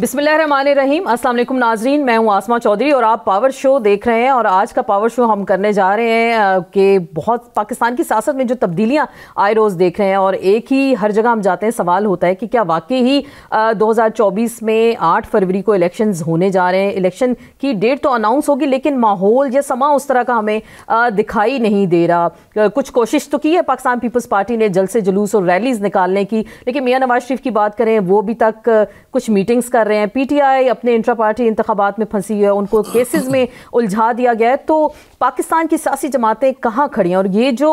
बिस्मिल्लाहमान रहीम असल नाजरीन मैं हूँ आसमा चौधरी और आप पावर शो देख रहे हैं और आज का पावर शो हम करने जा रहे हैं कि बहुत पाकिस्तान की सियासत में जो तब्दीलियाँ आए रोज़ देख रहे हैं और एक ही हर जगह हम जाते हैं सवाल होता है कि क्या वाकई ही दो हज़ार चौबीस में आठ फरवरी को इलेक्शन होने जा रहे हैं इलेक्शन की डेट तो अनाउंस होगी लेकिन माहौल या समा उस तरह का हमें दिखाई नहीं दे रहा कुछ कोशिश तो की है पाकिस्तान पीपल्स पार्टी ने जल से जुलूस और रैलीज़ निकालने की लेकिन मियाँ नवाज शरीफ की बात करें वो अभी तक कुछ मीटिंग्स का कर रहे हैं पीटीआई अपने इंट्रा पार्टी इंतबात में फंसी हुई है उनको केसेस में उलझा दिया गया है तो पाकिस्तान की सियासी जमातें कहाँ खड़ी हैं और ये जो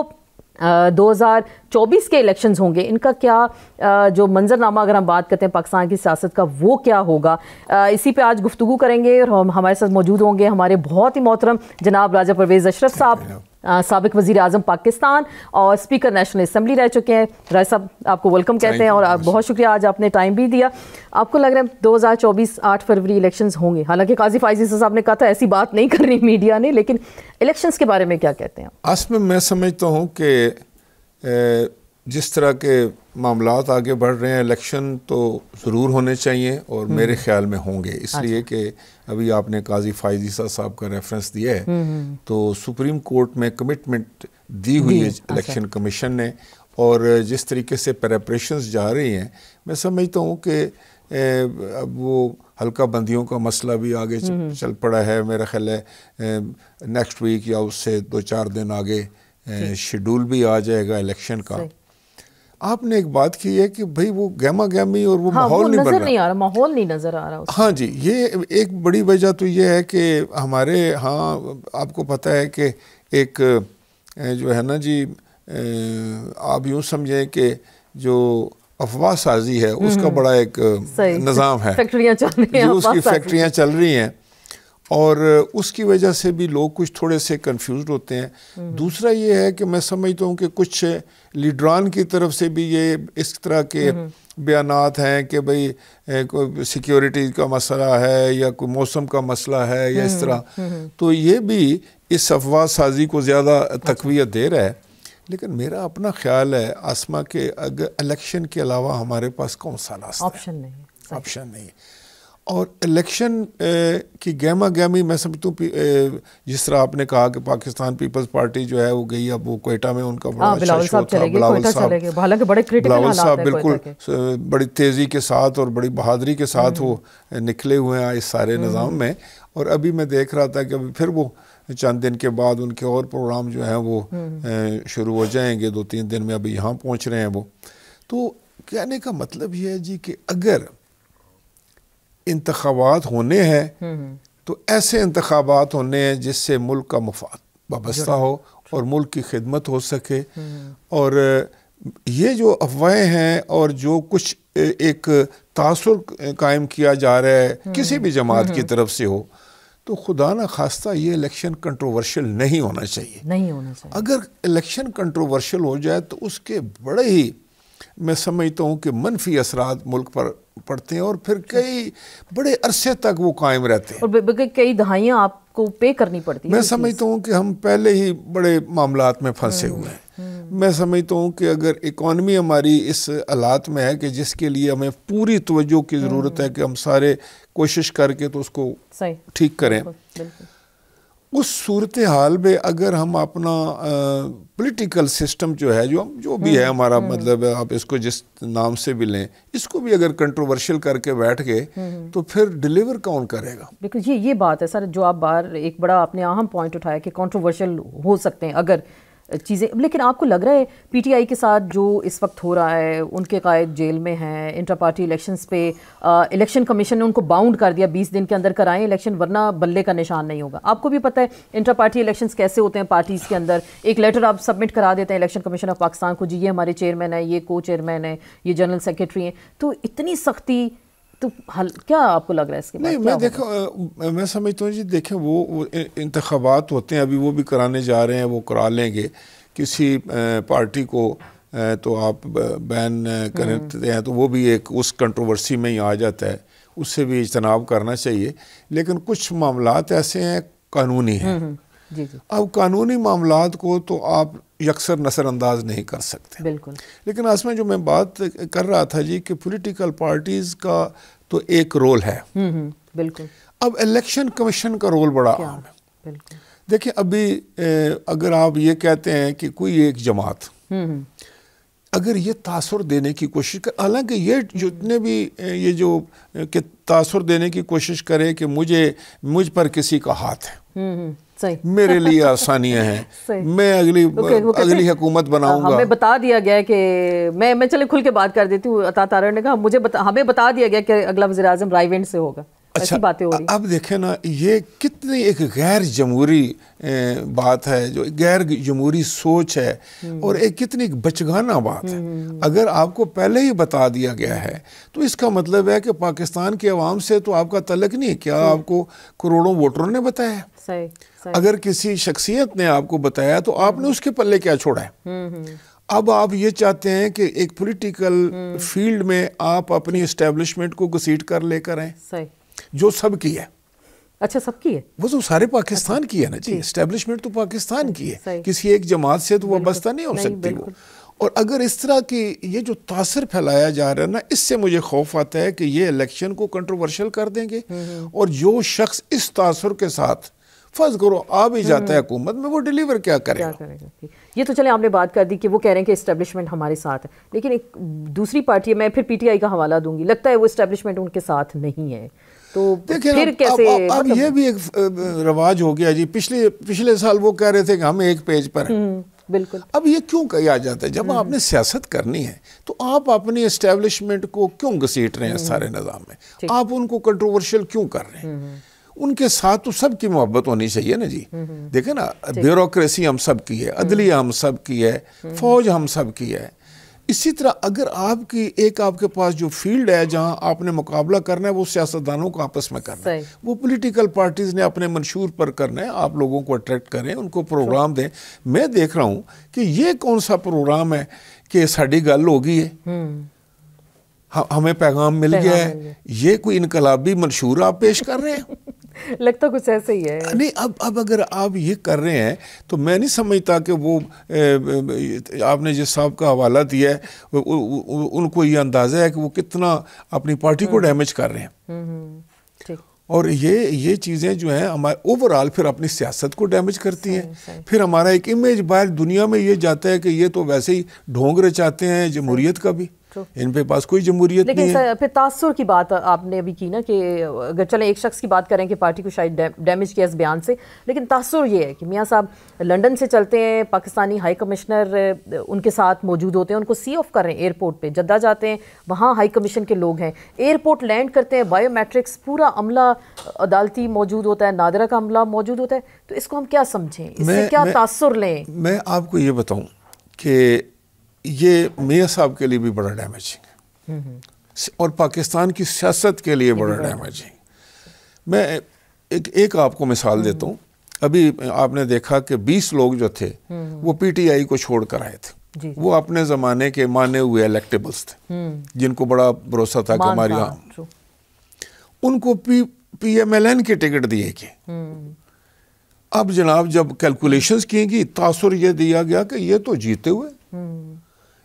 आ, 2024 के इलेक्शंस होंगे इनका क्या आ, जो मंजरनामा अगर हम बात करते हैं पाकिस्तान की सियासत का वो क्या होगा आ, इसी पे आज गुफ्तु करेंगे और हम हमारे साथ मौजूद होंगे हमारे बहुत ही मोहतरम जनाब राजा परवेज़ अशरफ साहब सबक वज़ी अजम पाकिस्तान और स्पीकर नेशनल असम्बली रह चुके हैं राय साहब आपको वेलकम कहते हैं और आप बहुत शुक्रिया आज आपने टाइम भी दिया आपको लग रहा है दो हज़ार चौबीस आठ फरवरी इलेक्शन होंगे हालांकि काजी फायजी साहब ने कहा था ऐसी बात नहीं कर रही मीडिया ने लेकिन इलेक्शन के बारे में क्या कहते हैं असल में मैं समझता हूँ कि जिस तरह के मामला आगे बढ़ रहे हैं इलेक्शन तो ज़रूर होने चाहिए और हम्म। मेरे ख्याल में होंगे इसलिए अच्छा। कि अभी आपने काजी फायजीसा साहब का रेफरेंस दिया है हम्म, हम्म। तो सुप्रीम कोर्ट में कमिटमेंट दी हुई है इलेक्शन अच्छा। कमीशन ने और जिस तरीके से प्रेपरेशन जा रही हैं मैं समझता हूँ कि अब वो हल्का बंदियों का मसला भी आगे हम्म, चल पड़ा है मेरा ख्याल है नेक्स्ट वीक या उससे दो चार दिन आगे शेड्यूल भी आ जाएगा इलेक्शन का आपने एक बात की है कि भाई वो गैमा गैमी और वो हाँ, माहौल नहीं बन नहीं आ रहा माहौल नहीं नजर आ रहा हाँ जी ये एक बड़ी वजह तो ये है कि हमारे हाँ आपको पता है कि एक जो है ना जी आप यूँ समझें कि जो अफवाह साजी है उसका हम्म। बड़ा एक निज़ाम है फैक्ट्रियाँ चल रही हैं उसकी फैक्ट्रियाँ चल रही हैं और उसकी वजह से भी लोग कुछ थोड़े से कंफ्यूज होते हैं हम्म। दूसरा ये है कि मैं समझता हूँ कि कुछ लीडरान की तरफ से भी ये इस तरह के हम्म, हम्म। बयान हैं कि भाई कोई सिक्योरिटी का मसला है या कोई मौसम का मसला है या इस तरह तो ये भी इस अफवाह साजी को ज़्यादा अच्छा। तकवीत दे रहा है लेकिन मेरा अपना ख्याल है आसमा के अगर इलेक्शन के अलावा हमारे पास कौन सा रास्ता ऑप्शन नहीं ऑप्शन नहीं और इलेक्शन की गहमा गहमी मैं समझता हूँ जिस तरह आपने कहा कि पाकिस्तान पीपल्स पार्टी जो है वो गई अब वो कोयटा में उनका बड़ा आ, हाँ, अच्छा था बिलावल साहब बिलावल साहब बिल्कुल बड़ी तेज़ी के साथ और बड़ी बहादरी के साथ वो हम्म। निकले हुए हैं इस सारे हम्म। निज़ाम में और अभी मैं देख रहा था कि अभी फिर वो चंद दिन के बाद उनके और प्रोग्राम जो हैं वो हम्म। शुरू हो जाएंगे दो तीन दिन में अभी यहाँ पहुँच रहे हैं वो तो कहने का मतलब ये है जी कि अगर इंतबात होने हैं हम्म, हम्म। तो ऐसे इंतबात होने हैं जिससे मुल्क का मुफाद वाबस्ता हो और मुल्क की खिदमत हो सके हम्म, और ये जो अफवाहें हैं और जो कुछ एक तासर कायम किया जा रहा है किसी भी जमात की तरफ से हो तो खुदा न खास्ता ये इलेक्शन कंट्रोवर्शियल नहीं होना चाहिए नहीं होना चाहिए अगर इलेक्शन कंट्रोवर्शियल हो जाए तो उसके बड़े ही मैं समझता हूँ कि मनफी असरा मुल्क पर पढ़ते हैं और फिर कई बड़े अरसे तक वो कायम रहते हैं और कई दहाइयाँ आपको पे करनी पड़ती मैं समझता हूँ कि हम पहले ही बड़े मामला में फंसे हुए हैं हम्म, हम्म। मैं समझता हूँ कि अगर इकॉनमी हमारी इस हालात में है कि जिसके लिए हमें पूरी तवज्जो की ज़रूरत है हम्म। कि हम सारे कोशिश करके तो उसको ठीक करें उस सूरत हाल में अगर हम अपना पॉलिटिकल सिस्टम जो है जो जो भी है हम्म, हमारा हम्म। मतलब आप इसको जिस नाम से भी लें इसको भी अगर कंट्रोवर्शियल करके बैठ गए हम्म, तो फिर डिलीवर कौन करेगा बिल्कुल ये ये बात है सर जो आप बार एक बड़ा आपने अहम पॉइंट उठाया कि कंट्रोवर्शियल हो सकते हैं अगर चीज़ें लेकिन आपको लग रहा है पीटीआई के साथ जो इस वक्त हो रहा है उनके कायद जेल में हैं इंटर पार्टी इलेक्शंस पे इलेक्शन कमीशन ने उनको बाउंड कर दिया 20 दिन के अंदर कराएं इलेक्शन वरना बल्ले का निशान नहीं होगा आपको भी पता है इंटर पार्टी इलेक्शंस कैसे होते हैं पार्टीज़ के अंदर एक लेटर आप सबमिट करा देते हैं इलेक्शन कमीशन ऑफ पाकिस्तान को जी ये हमारे चेयरमैन है ये को चेयरमैन है ये जनरल सेक्रेटरी हैं तो इतनी सख्ती तो हल, क्या आपको लग रहा है इसके नहीं मैं देखो मैं समझता हूँ जी देखें वो, इंतखबात इंतबात होते हैं अभी वो भी कराने जा रहे हैं वो करा लेंगे किसी पार्टी को तो आप बैन करते हम्म। हैं तो वो भी एक उस कंट्रोवर्सी में ही आ जाता है उससे भी इजतनाव करना चाहिए लेकिन कुछ मामला ऐसे हैं कानूनी हैं हम्म, हम्म। अब कानूनी मामला को तो आप यकसर नज़रअंदाज नहीं कर सकते बिल्कुल लेकिन आसमें जो मैं बात कर रहा था जी कि पॉलिटिकल पार्टीज़ का तो एक रोल हम्म, हम्म, है बिल्कुल अब इलेक्शन कमीशन का रोल बड़ा आम है देखिए अभी अगर आप ये कहते हैं कि कोई एक जमात हम्म, अगर ये तासर देने की कोशिश कर हालांकि ये जितने भी ये जो कि तासर देने की कोशिश करे कि मुझे मुझ पर किसी का हाथ है मेरे लिए आसानियां हैं मैं अगली okay, अगली हुकूमत हाँ, बनाऊंगा हमें बता दिया गया कि मैं मैं चले खुल के बात कर देती हूँ अता तारण ने कहा मुझे बता, हमें बता दिया गया कि अगला वजी अजम रायवेंड से होगा अच्छा बातें हो रही अब देखें ना ये कितनी एक गैर जमहूरी बात है जो गैर जमहूरी सोच है हम्म। और एक कितनी बचगाना बात है हम्म, हम्म। अगर आपको पहले ही बता दिया गया है तो इसका मतलब है कि पाकिस्तान के अवाम से तो आपका तलक नहीं है क्या आपको करोड़ों वोटरों ने बताया सही, सही। अगर किसी शख्सियत ने आपको बताया तो आपने उसके पल्ले क्या छोड़ा है अब आप ये चाहते हैं कि एक पोलिटिकल फील्ड में आप अपनी इस्टेब्लिशमेंट को घसीट कर लेकर आए जो सबकी है अच्छा सबकी है वो तो सारे पाकिस्तान अच्छा। की है ना जी इस्टेब्लिशमेंट तो पाकिस्तान अच्छा, की है किसी एक जमात से तो वह बस्ता नहीं हो सकती वो और अगर इस तरह की ये जो तासर फैलाया जा रहा है ना इससे मुझे खौफ आता है कि ये इलेक्शन को कंट्रोवर्शियल कर देंगे हम्म, हम्म। और जो शख्स इस तासर के साथ फर्ज करो आ भी हम्म, जाता है हुकूमत में वो डिलीवर क्या करेगा क्या करेगा ये तो चले आपने बात कर दी कि वो कह रहे हैं कि इस्टेब्लिशमेंट हमारे साथ है लेकिन एक दूसरी पार्टी है मैं फिर पीटीआई का हवाला दूंगी लगता है वो इस्टेब्लिशमेंट उनके साथ नहीं है तो फिर अब, कैसे अब, अब, मतलब ये भी एक रवाज हो गया जी पिछले पिछले साल वो कह रहे थे कि हम एक पेज पर हम्म, बिल्कुल अब ये क्यों आ जाता है जब हम्म। आपने सियासत करनी है तो आप अपनी इस्टेब्लिशमेंट को क्यों घसीट रहे हैं हम्म। सारे निज़ाम में आप उनको कंट्रोवर्शियल क्यों कर रहे हैं उनके साथ तो सबकी मोहब्बत होनी चाहिए ना जी देखे ना ब्यूरोक्रेसी हम सब की है अदलिया हम सब की है फौज हम सब की है इसी तरह अगर आपकी एक आपके पास जो फील्ड है जहां आपने मुकाबला करना है वो सियासतदानों को आपस में करना है वो पॉलिटिकल पार्टीज़ ने अपने मंशूर पर करना है आप लोगों को अट्रैक्ट करें उनको प्रोग्राम दें मैं देख रहा हूं कि ये कौन सा प्रोग्राम है कि साड़ी गल होगी है हम्म। हमें पैगाम मिल पैगाम गया है ये कोई इनकलाबी मंशूर आप पेश कर रहे हैं लगता कुछ ऐसे ही है नहीं अब अब अगर आप ये कर रहे हैं तो मैं नहीं समझता कि वो ए, आपने जिस साहब का हवाला दिया है उ, उ, उ, उनको ये अंदाज़ा है कि वो कितना अपनी पार्टी को हम्म। डैमेज कर रहे हैं हम्म, हम्म, और ये ये चीज़ें जो हैं हमारे ओवरऑल फिर अपनी सियासत को डैमेज करती हैं फिर हमारा एक इमेज बाहर दुनिया में ये जाता है कि ये तो वैसे ही ढोंग रचाते हैं जमहूरीत का भी तो इनके पास कोई जमहूरियत नहीं है। फिर तासर की बात आपने अभी की ना कि अगर चले एक शख्स की बात करें कि पार्टी को शायद डैमेज किया इस बयान से लेकिन तासर ये है कि मियाँ साहब लंदन से चलते हैं पाकिस्तानी हाई कमिश्नर उनके साथ मौजूद होते हैं उनको सी ऑफ कर रहे हैं एयरपोर्ट पर जद्दा जाते हैं वहाँ हाई कमीशन के लोग हैं एयरपोर्ट लैंड करते हैं बायोमेट्रिक्स पूरा अमला अदालती मौजूद होता है नादरा का अमला मौजूद होता है तो इसको हम क्या समझें इससे क्या तासर लें मैं आपको ये बताऊँ कि ये मियाँ साहब के लिए भी बड़ा डैमेजिंग है हम्म, हम्म। और पाकिस्तान की सियासत के लिए बड़ा डैमेजिंग मैं एक एक आपको मिसाल हम्म। देता हूँ अभी आपने देखा कि 20 लोग जो थे वो पीटीआई को छोड़ कर आए थे वो अपने ज़माने के माने हुए इलेक्टेबल्स थे जिनको बड़ा भरोसा था कि हमारे यहाँ उनको P P M L N की टिकट दिए गए अब जनाब जब कैलकुलेशंस की गई तासुर ये दिया गया कि ये तो जीते हुए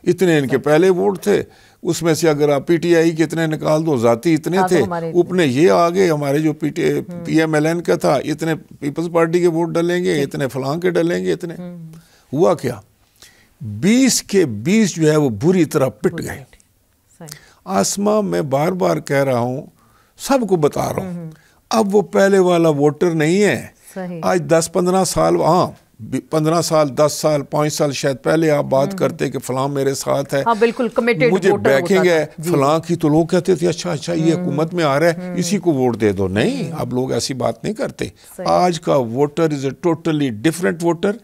इतने इनके पहले वोट थे उसमें से अगर आप पीटीआई के इतने निकाल दो जाति इतने थे उपने ये आगे हमारे जो पीटी पीएमएलएन हम्म। का था इतने पीपल्स पार्टी के वोट डलेंगे इतने फलां के डलेंगे इतने हम्म। हुआ क्या बीस के बीस जो है वो बुरी तरह पिट गए आसमां मैं बार बार कह रहा हूँ सबको बता रहा हूँ हम्म, अब वो पहले वाला वोटर नहीं है आज दस पंद्रह साल हाँ पंद्रह साल दस साल पाँच साल शायद पहले आप बात हम्म। करते कि फलां मेरे साथ है हाँ, बिल्कुल कमिटेड मुझे बैकिंग है फलां की तो लोग कहते थे अच्छा अच्छा ये हम्म। हुकूमत में आ रहा है हम्म। इसी को वोट दे दो नहीं अब लोग ऐसी बात नहीं करते आज का voter is a totally different voter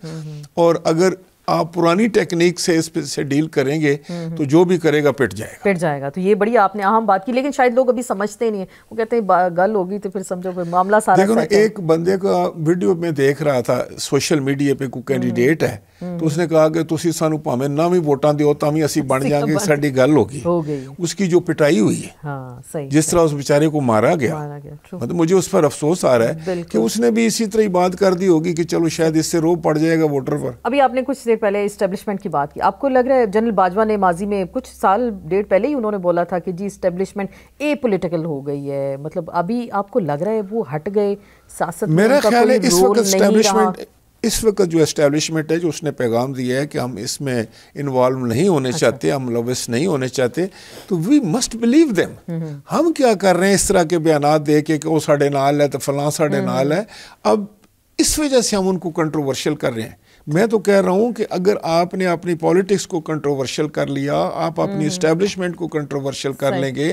और अगर आप पुरानी टेक्निक से इस से डील करेंगे हम्म। तो जो भी करेगा पिट जाएगा पिट जाएगा तो ये बड़ी आपने अहम बात की लेकिन शायद लोग अभी समझते नहीं है वो कहते हैं गल होगी तो फिर समझो फिर मामला सारा देखो ना एक बंदे का वीडियो में देख रहा था सोशल मीडिया पे को कैंडिडेट हम्म। है तो उसने कहा कि तुम सू ਭਾਵੇਂ ना भी वोटा दो ਤਾਂ ਵੀ ਅਸੀਂ ਬਣ ਜਾਾਂਗੇ ਸਾਡੀ ਗੱਲ ਹੋ ਗਈ उसकी जो पिटाई हुई है हाँ, जिस तरह उस बेचारे को मारा गया, मतलब मुझे उस पर अफसोस आ रहा है कि उसने भी इसी तरह ही बात कर दी होगी कि चलो शायद इससे रो पड़ जाएगा वोटर पर अभी आपने कुछ देर पहले इस्टेब्लिशमेंट की बात की आपको लग रहा है जनरल बाजवा ने माजी में कुछ साल डेढ़ पहले ही उन्होंने बोला था कि जी इस्टेब्लिशमेंट ए पोलिटिकल हो गई है मतलब अभी आपको लग रहा है वो हट गए मेरा ख्याल है इस वक्त इस वक्त जो इस्टेब्लिशमेंट है जो उसने पैगाम दिया है कि हम इसमें इन्वॉल्व नहीं होने अच्छा। चाहते हम लविस नहीं होने चाहते तो वी मस्ट बिलीव देम हम क्या कर रहे हैं इस तरह के बयान दे के कि वो साढ़े नाल है तो फलां साढ़े हम्म। नाल है अब इस वजह से हम उनको कंट्रोवर्शियल कर रहे हैं मैं तो कह रहा हूँ कि अगर आपने अपनी पॉलिटिक्स को कंट्रोवर्शियल कर लिया आप अपनी इस्टेब्लिशमेंट हम्म। को कंट्रोवर्शियल कर लेंगे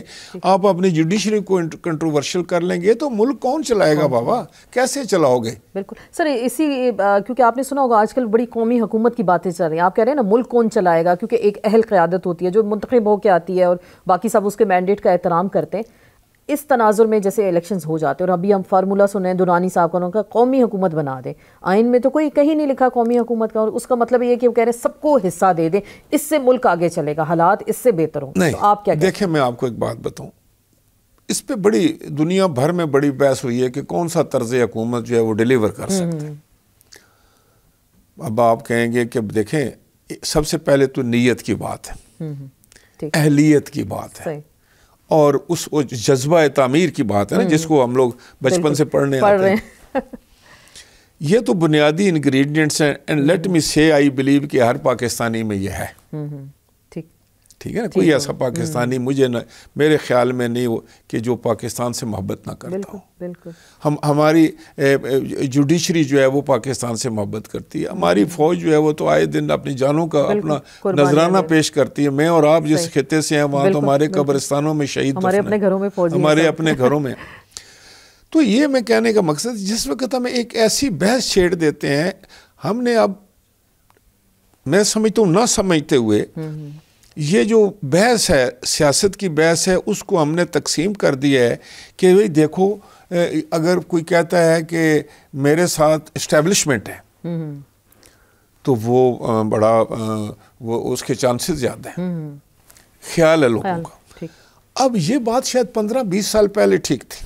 आप अपनी जुडिशरी को कंट्रोवर्शियल कर लेंगे तो मुल्क कौन चलाएगा बाबा कैसे चलाओगे बिल्कुल सर इसी क्योंकि आपने सुना होगा आजकल बड़ी कौमी हुकूमत की बातें चल रही हैं आप कह रहे हैं ना मुल्क कौन चलाएगा क्योंकि एक अहल क्यादत होती है जो मुंतखब होकर आती है और बाकी सब उसके मैंडेट का एहतराम करते हैं इस तनाजुर में जैसे इलेक्शन हो जाते हैं और अभी हम फार्मूला सुने दुरानी साहब का उनका कौमी हुकूमत बना दें आइन में तो कोई कहीं नहीं लिखा कौमी हुकूमत का और उसका मतलब ये कि वो कह रहे हैं सबको हिस्सा दे दें इससे मुल्क आगे चलेगा हालात इससे बेहतर हो तो आप क्या देखें मैं आपको एक बात बताऊँ इस पर बड़ी दुनिया भर में बड़ी बहस हुई है कि कौन सा तर्ज हुकूमत जो है वो डिलीवर कर सकते हम्म। अब आप कहेंगे कि देखें सबसे पहले तो नीयत की बात है हम्म, हम्म, अहलियत की बात है और उस जज्बा तमीर की बात है ना हम्म। जिसको हम लोग बचपन से पढ़ने पढ़ आते हैं ये तो बुनियादी इंग्रेडिएंट्स हैं एंड लेट मी से आई बिलीव कि हर पाकिस्तानी में ये है हम्म, हम्म। ठीक है ना कोई ऐसा पाकिस्तानी हम्म। मुझे न मेरे ख्याल में नहीं हो कि जो पाकिस्तान से मोहब्बत ना करता बिल्कुल, हो बिल्कुल हम हमारी जुडिशरी जो है वो पाकिस्तान से मोहब्बत करती है हमारी हम्म। फ़ौज जो है वो तो आए दिन अपनी जानों का अपना नजराना पेश करती है मैं और आप जिस खत्े से हैं वहाँ तो हमारे कब्रिस्तानों में शहीद तो हमारे अपने घरों में हमारे अपने घरों में तो ये मैं कहने का मकसद जिस वक्त हमें एक ऐसी बहस छेड़ देते हैं हमने अब मैं समझता हूँ ना समझते हुए हम्म, ये जो बहस है सियासत की बहस है उसको हमने तकसीम कर दिया है कि भाई देखो अगर कोई कहता है कि मेरे साथ इस्टेब्लिशमेंट है हम्म, हम्म। तो वो बड़ा वो उसके चांसेस ज़्यादा हैं हम्म, ख्याल है लोगों का अब ये बात शायद पंद्रह बीस साल पहले ठीक थी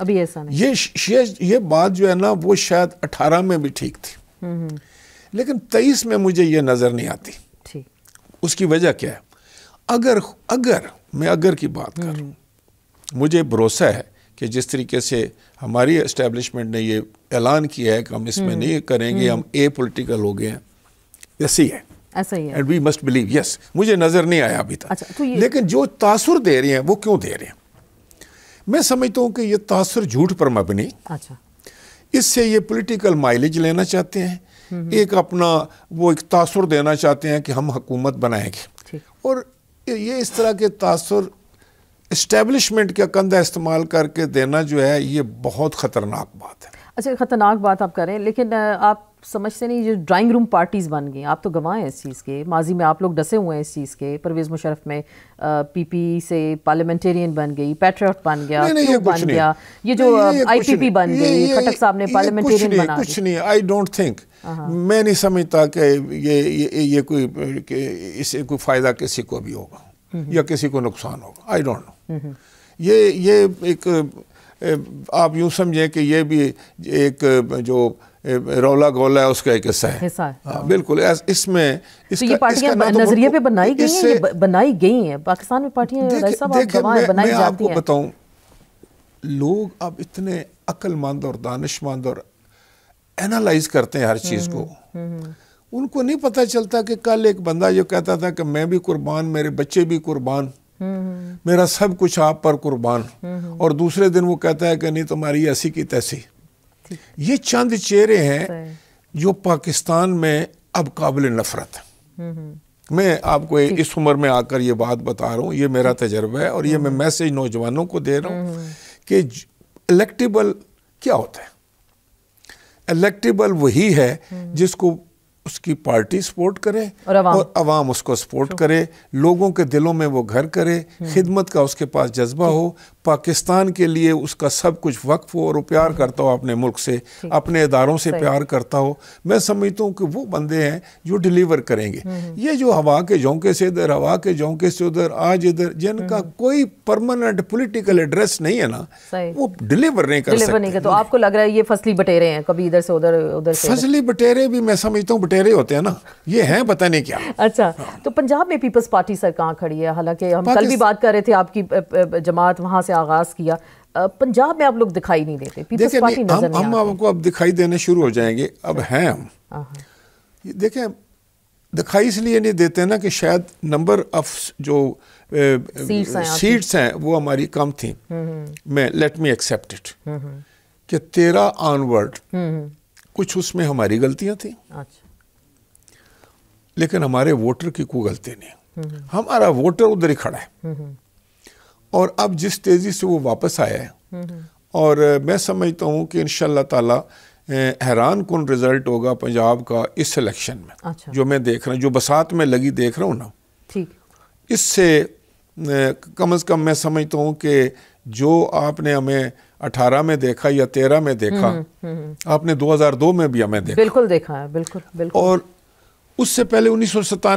अभी ऐसा नहीं ये ये ये बात जो है ना वो शायद अठारह में भी ठीक थी लेकिन तेईस में मुझे ये नज़र नहीं आती उसकी वजह क्या है अगर अगर मैं अगर की बात हम्म। करूँ मुझे भरोसा है कि जिस तरीके से हमारी इस्टेब्लिशमेंट ने ये ऐलान किया है कि हम इसमें हम्म। नहीं करेंगे हम्म। हम ए पोलिटिकल हो गए हैं ऐसी है and we must believe yes मुझे नज़र नहीं आया अभी तक अच्छा, तो लेकिन जो तासुर दे रहे हैं वो क्यों दे रहे हैं मैं समझता हूँ कि ये तासुर झूठ पर मबनी अच्छा इससे ये पॉलिटिकल माइलेज लेना चाहते हैं एक अपना वो एक तासुर देना चाहते हैं कि हम हकूमत बनाएंगे और ये इस तरह के तासुर इस्टेबलिशमेंट का कंधा इस्तेमाल करके देना जो है ये बहुत ख़तरनाक बात है अच्छा ख़तरनाक बात आप करें लेकिन आप समझते नहीं जो ड्राइंग रूम पार्टीज़ बन गई आप तो गवाह हैं इस चीज़ के माजी में आप लोग डसे हुए हैं इस चीज़ के परवेज़ मुशरफ में पीपी से पार्लियामेंटेरियन बन गई पैट्रियट बन गया नहीं, नहीं, ये बन गया ये जो आईपीपी बन गई खटक साहब ने पार्लियामेंटेरियन बना कुछ नहीं आई डोंट थिंक Uh-huh. मैं नहीं समझता कि ये ये ये कोई कि इससे कोई फ़ायदा किसी को भी होगा या किसी को नुकसान होगा आई डोंट नो ये ये एक आप यूं समझें कि ये भी एक जो रौला गोला है उसका एक हिस्सा है हाँ, बिल्कुल इसमें तो तो नजरिए पे बनाई गई हैं बनाई गई हैं पाकिस्तान में पार्टियां बनाई जाती हैं लोग अब इतने अक्लमंद और दानिशमंद और एनालाइज करते हैं हर हम्म, चीज़ को हम्म, हम्म। उनको नहीं पता चलता कि कल एक बंदा ये कहता था कि मैं भी कुर्बान मेरे बच्चे भी कुर्बान मेरा सब कुछ आप पर कुर्बान और दूसरे दिन वो कहता है कि नहीं तुम्हारी ऐसी की तैसी ये चंद चेहरे हैं जो पाकिस्तान में अब काबिल नफरत मैं आपको इस उम्र में आकर ये बात बता रहा हूँ ये मेरा तजर्बा है और ये मैं मैसेज नौजवानों को दे रहा हूँ कि इलेक्टेबल क्या होता है इलेक्टेबल वही है जिसको उसकी पार्टी सपोर्ट करे और अवाम, और अवाम उसको सपोर्ट करे लोगों के दिलों में वो घर करे hmm. खिदमत का उसके पास जज्बा हो पाकिस्तान के लिए उसका सब कुछ वक्फ हो और वो प्यार करता हो अपने मुल्क से अपने इदारों से प्यार करता हो मैं समझता हूँ कि वो बंदे हैं जो डिलीवर करेंगे hmm. ये जो हवा के झोंके से इधर हवा के झोंके से उधर आज इधर जिनका hmm. कोई परमानेंट पोलिटिकल एड्रेस नहीं है ना वो डिलीवर नहीं कर सकते तो आपको लग रहा है ये फसली बटेरे हैं कभी इधर से उधर उधर फसली बटेरे भी मैं समझता हूँ लुटेरे होते हैं ना ये हैं पता नहीं क्या अच्छा तो पंजाब में पीपल्स पार्टी सर कहाँ खड़ी है हालांकि हम कल भी बात कर रहे थे आपकी जमात वहाँ से आगाज़ किया पंजाब में आप लोग दिखाई नहीं देते पीपल्स पार्टी नजर हम, हम आपको अब दिखाई देने शुरू हो जाएंगे अब अच्छा। हैं हम हाँ, हाँ। देखें दिखाई इसलिए नहीं देते ना कि शायद नंबर ऑफ जो सीट्स हैं, वो हमारी कम थी हम्म, हम्म। मैं लेट मी एक्सेप्ट इट कि तेरा ऑनवर्ड हम्म, कुछ उसमें हमारी गलतियां थी अच्छा लेकिन हमारे वोटर की कोई गलती नहीं हमारा वोटर उधर ही खड़ा है और अब जिस तेज़ी से वो वापस आया है और मैं समझता हूँ कि इन ताला हैरान कन रिजल्ट होगा पंजाब का इस इलेक्शन में अच्छा। जो मैं देख रहा हूँ जो बसात में लगी देख रहा हूँ ना ठीक इससे कम अज़ कम मैं समझता हूँ कि जो आपने हमें अठारह में देखा या तेरह में देखा हम्म, हम्म, हम्म। आपने दो आपने 2002 में भी हमें देखा बिल्कुल देखा है बिल्कुल बिल्कुल और उससे पहले उन्नीस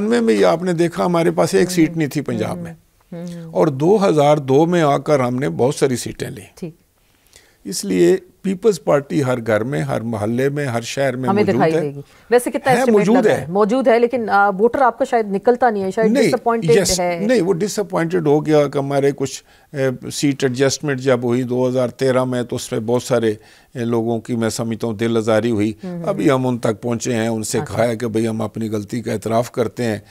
में ही आपने देखा हमारे पास एक सीट नहीं थी पंजाब में हम्म, हम्म, हम्म। और 2002 में आकर हमने बहुत सारी सीटें ली इसलिए पीपल्स पार्टी हर घर में हर मोहल्ले में हर शहर में हमें दिखाई देगी वैसे कितना है मौजूद है मौजूद है लेकिन वोटर आपका शायद निकलता नहीं है शायद डिसअपॉइंटेड yes, है नहीं वो डिसअपॉइंटेड हो गया कि हमारे कुछ सीट एडजस्टमेंट जब हुई 2013 में तो उसमें बहुत सारे लोगों की मैं समझता हूँ दिल आजारी हुई हम्म, हम्म। अभी हम उन तक पहुँचे हैं उनसे हाँ कहा है कि भाई हम अपनी गलती का एतराफ़ करते हैं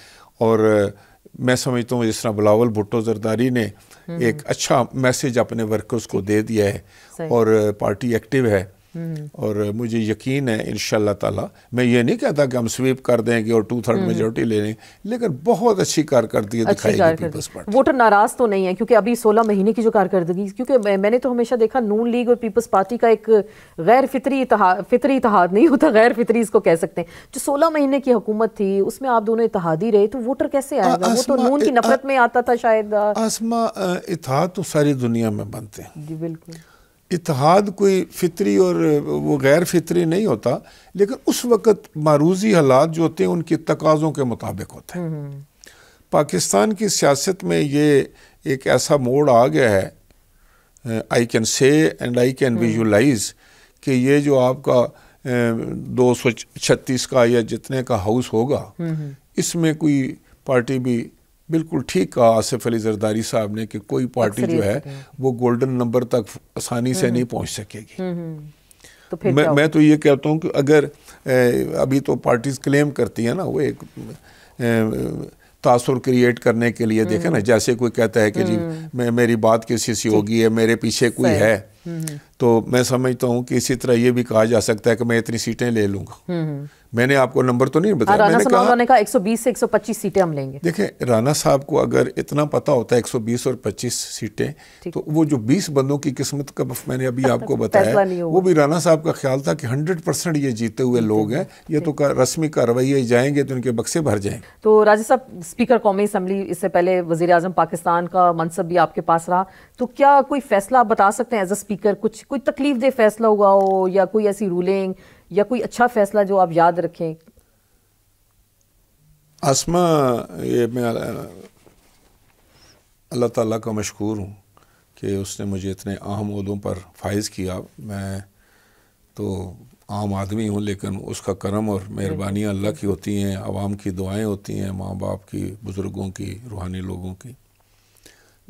और मैं समझता हूँ जिस तरह बिलावल भुट्टो जरदारी ने हम्म। एक अच्छा मैसेज अपने वर्कर्स को दे दिया है और पार्टी एक्टिव है हम्म। और मुझे यकीन है इन ताला मैं ये नहीं कहता कि हम स्वीप कर देंगे और टू थर्ड मेजोरिटी ले लें लेकिन बहुत अच्छी कारकर्दगी दिखाई कारकर्दगी वोटर नाराज तो नहीं है क्योंकि अभी सोलह महीने की जो कारकर्दगी क्योंकि मैंने तो हमेशा देखा नून लीग और पीपल्स पार्टी का एक गैर फितरी फितरी इतिहाद नहीं होता गैर फितरी इसको कह सकते हैं जो सोलह महीने की हुकूमत थी उसमें आप दोनों इतिहादी रहे तो वोटर कैसे आएगा वो तो नून की नफरत में आता था शायद आसमा इतिहाद तो सारी दुनिया में बनते हैं जी बिल्कुल इतिहाद कोई फितरी और वो गैर फितरी नहीं होता लेकिन उस वक़्त मारूजी हालात जो होते हैं उनके तकाज़ों के मुताबिक होते हैं हम्म। पाकिस्तान की सियासत में ये एक ऐसा मोड़ आ गया है I can say and I can hmm. Visualise कि ये जो आपका दो सौ छत्तीस का या जितने का हाउस होगा हम्म, इसमें कोई पार्टी भी बिल्कुल ठीक कहा आसिफ अली जरदारी साहब ने कि कोई पार्टी जो है वो गोल्डन नंबर तक आसानी से हम्म, नहीं हम्म। पहुंच सकेगी हम्म, तो फिर मैं, मैं तो ये कहता हूँ कि अगर ए, अभी तो पार्टीज क्लेम करती है ना वो एक ए, तासुर क्रिएट करने के लिए देखें ना जैसे कोई कहता है कि जी मैं मेरी बात किसी से होगी है मेरे पीछे कोई है तो मैं समझता हूँ कि इसी तरह ये भी कहा जा सकता है कि मैं इतनी सीटें ले लूँगा मैंने आपको नंबर तो नहीं बताया हाँ, मैंने कहा ने कहा 120 से 125 सीटें हम लेंगे देखिए राणा साहब को अगर इतना पता होता है 120 और 25 सीटें तो वो जो 20 बंदों की किस्मत का मैंने अभी आपको बताया वो भी राणा साहब का ख्याल था कि 100 परसेंट ये जीते हुए लोग हैं ये तो का, रस्मी कार्रवाई जाएंगे तो इनके बक्से भर जाएंगे तो राजे साहब स्पीकर कौमी असम्बली इससे पहले वजी अजम पाकिस्तान का मनसब भी आपके पास रहा तो क्या कोई फैसला आप बता सकते हैं एज अ स्पीकर कुछ कोई तकलीफ दे फैसला हुआ हो या कोई ऐसी रूलिंग या कोई अच्छा फैसला जो आप याद रखें आसमा ये मैं अल्लाह ताला का मशहूर हूँ कि उसने मुझे इतने अहम उदों पर फाइज़ किया मैं तो आम आदमी हूँ लेकिन उसका करम और मेहरबानियाँ अल्लाह की होती हैं आवाम की दुआएं होती हैं माँ बाप की बुज़ुर्गों की रूहानी लोगों की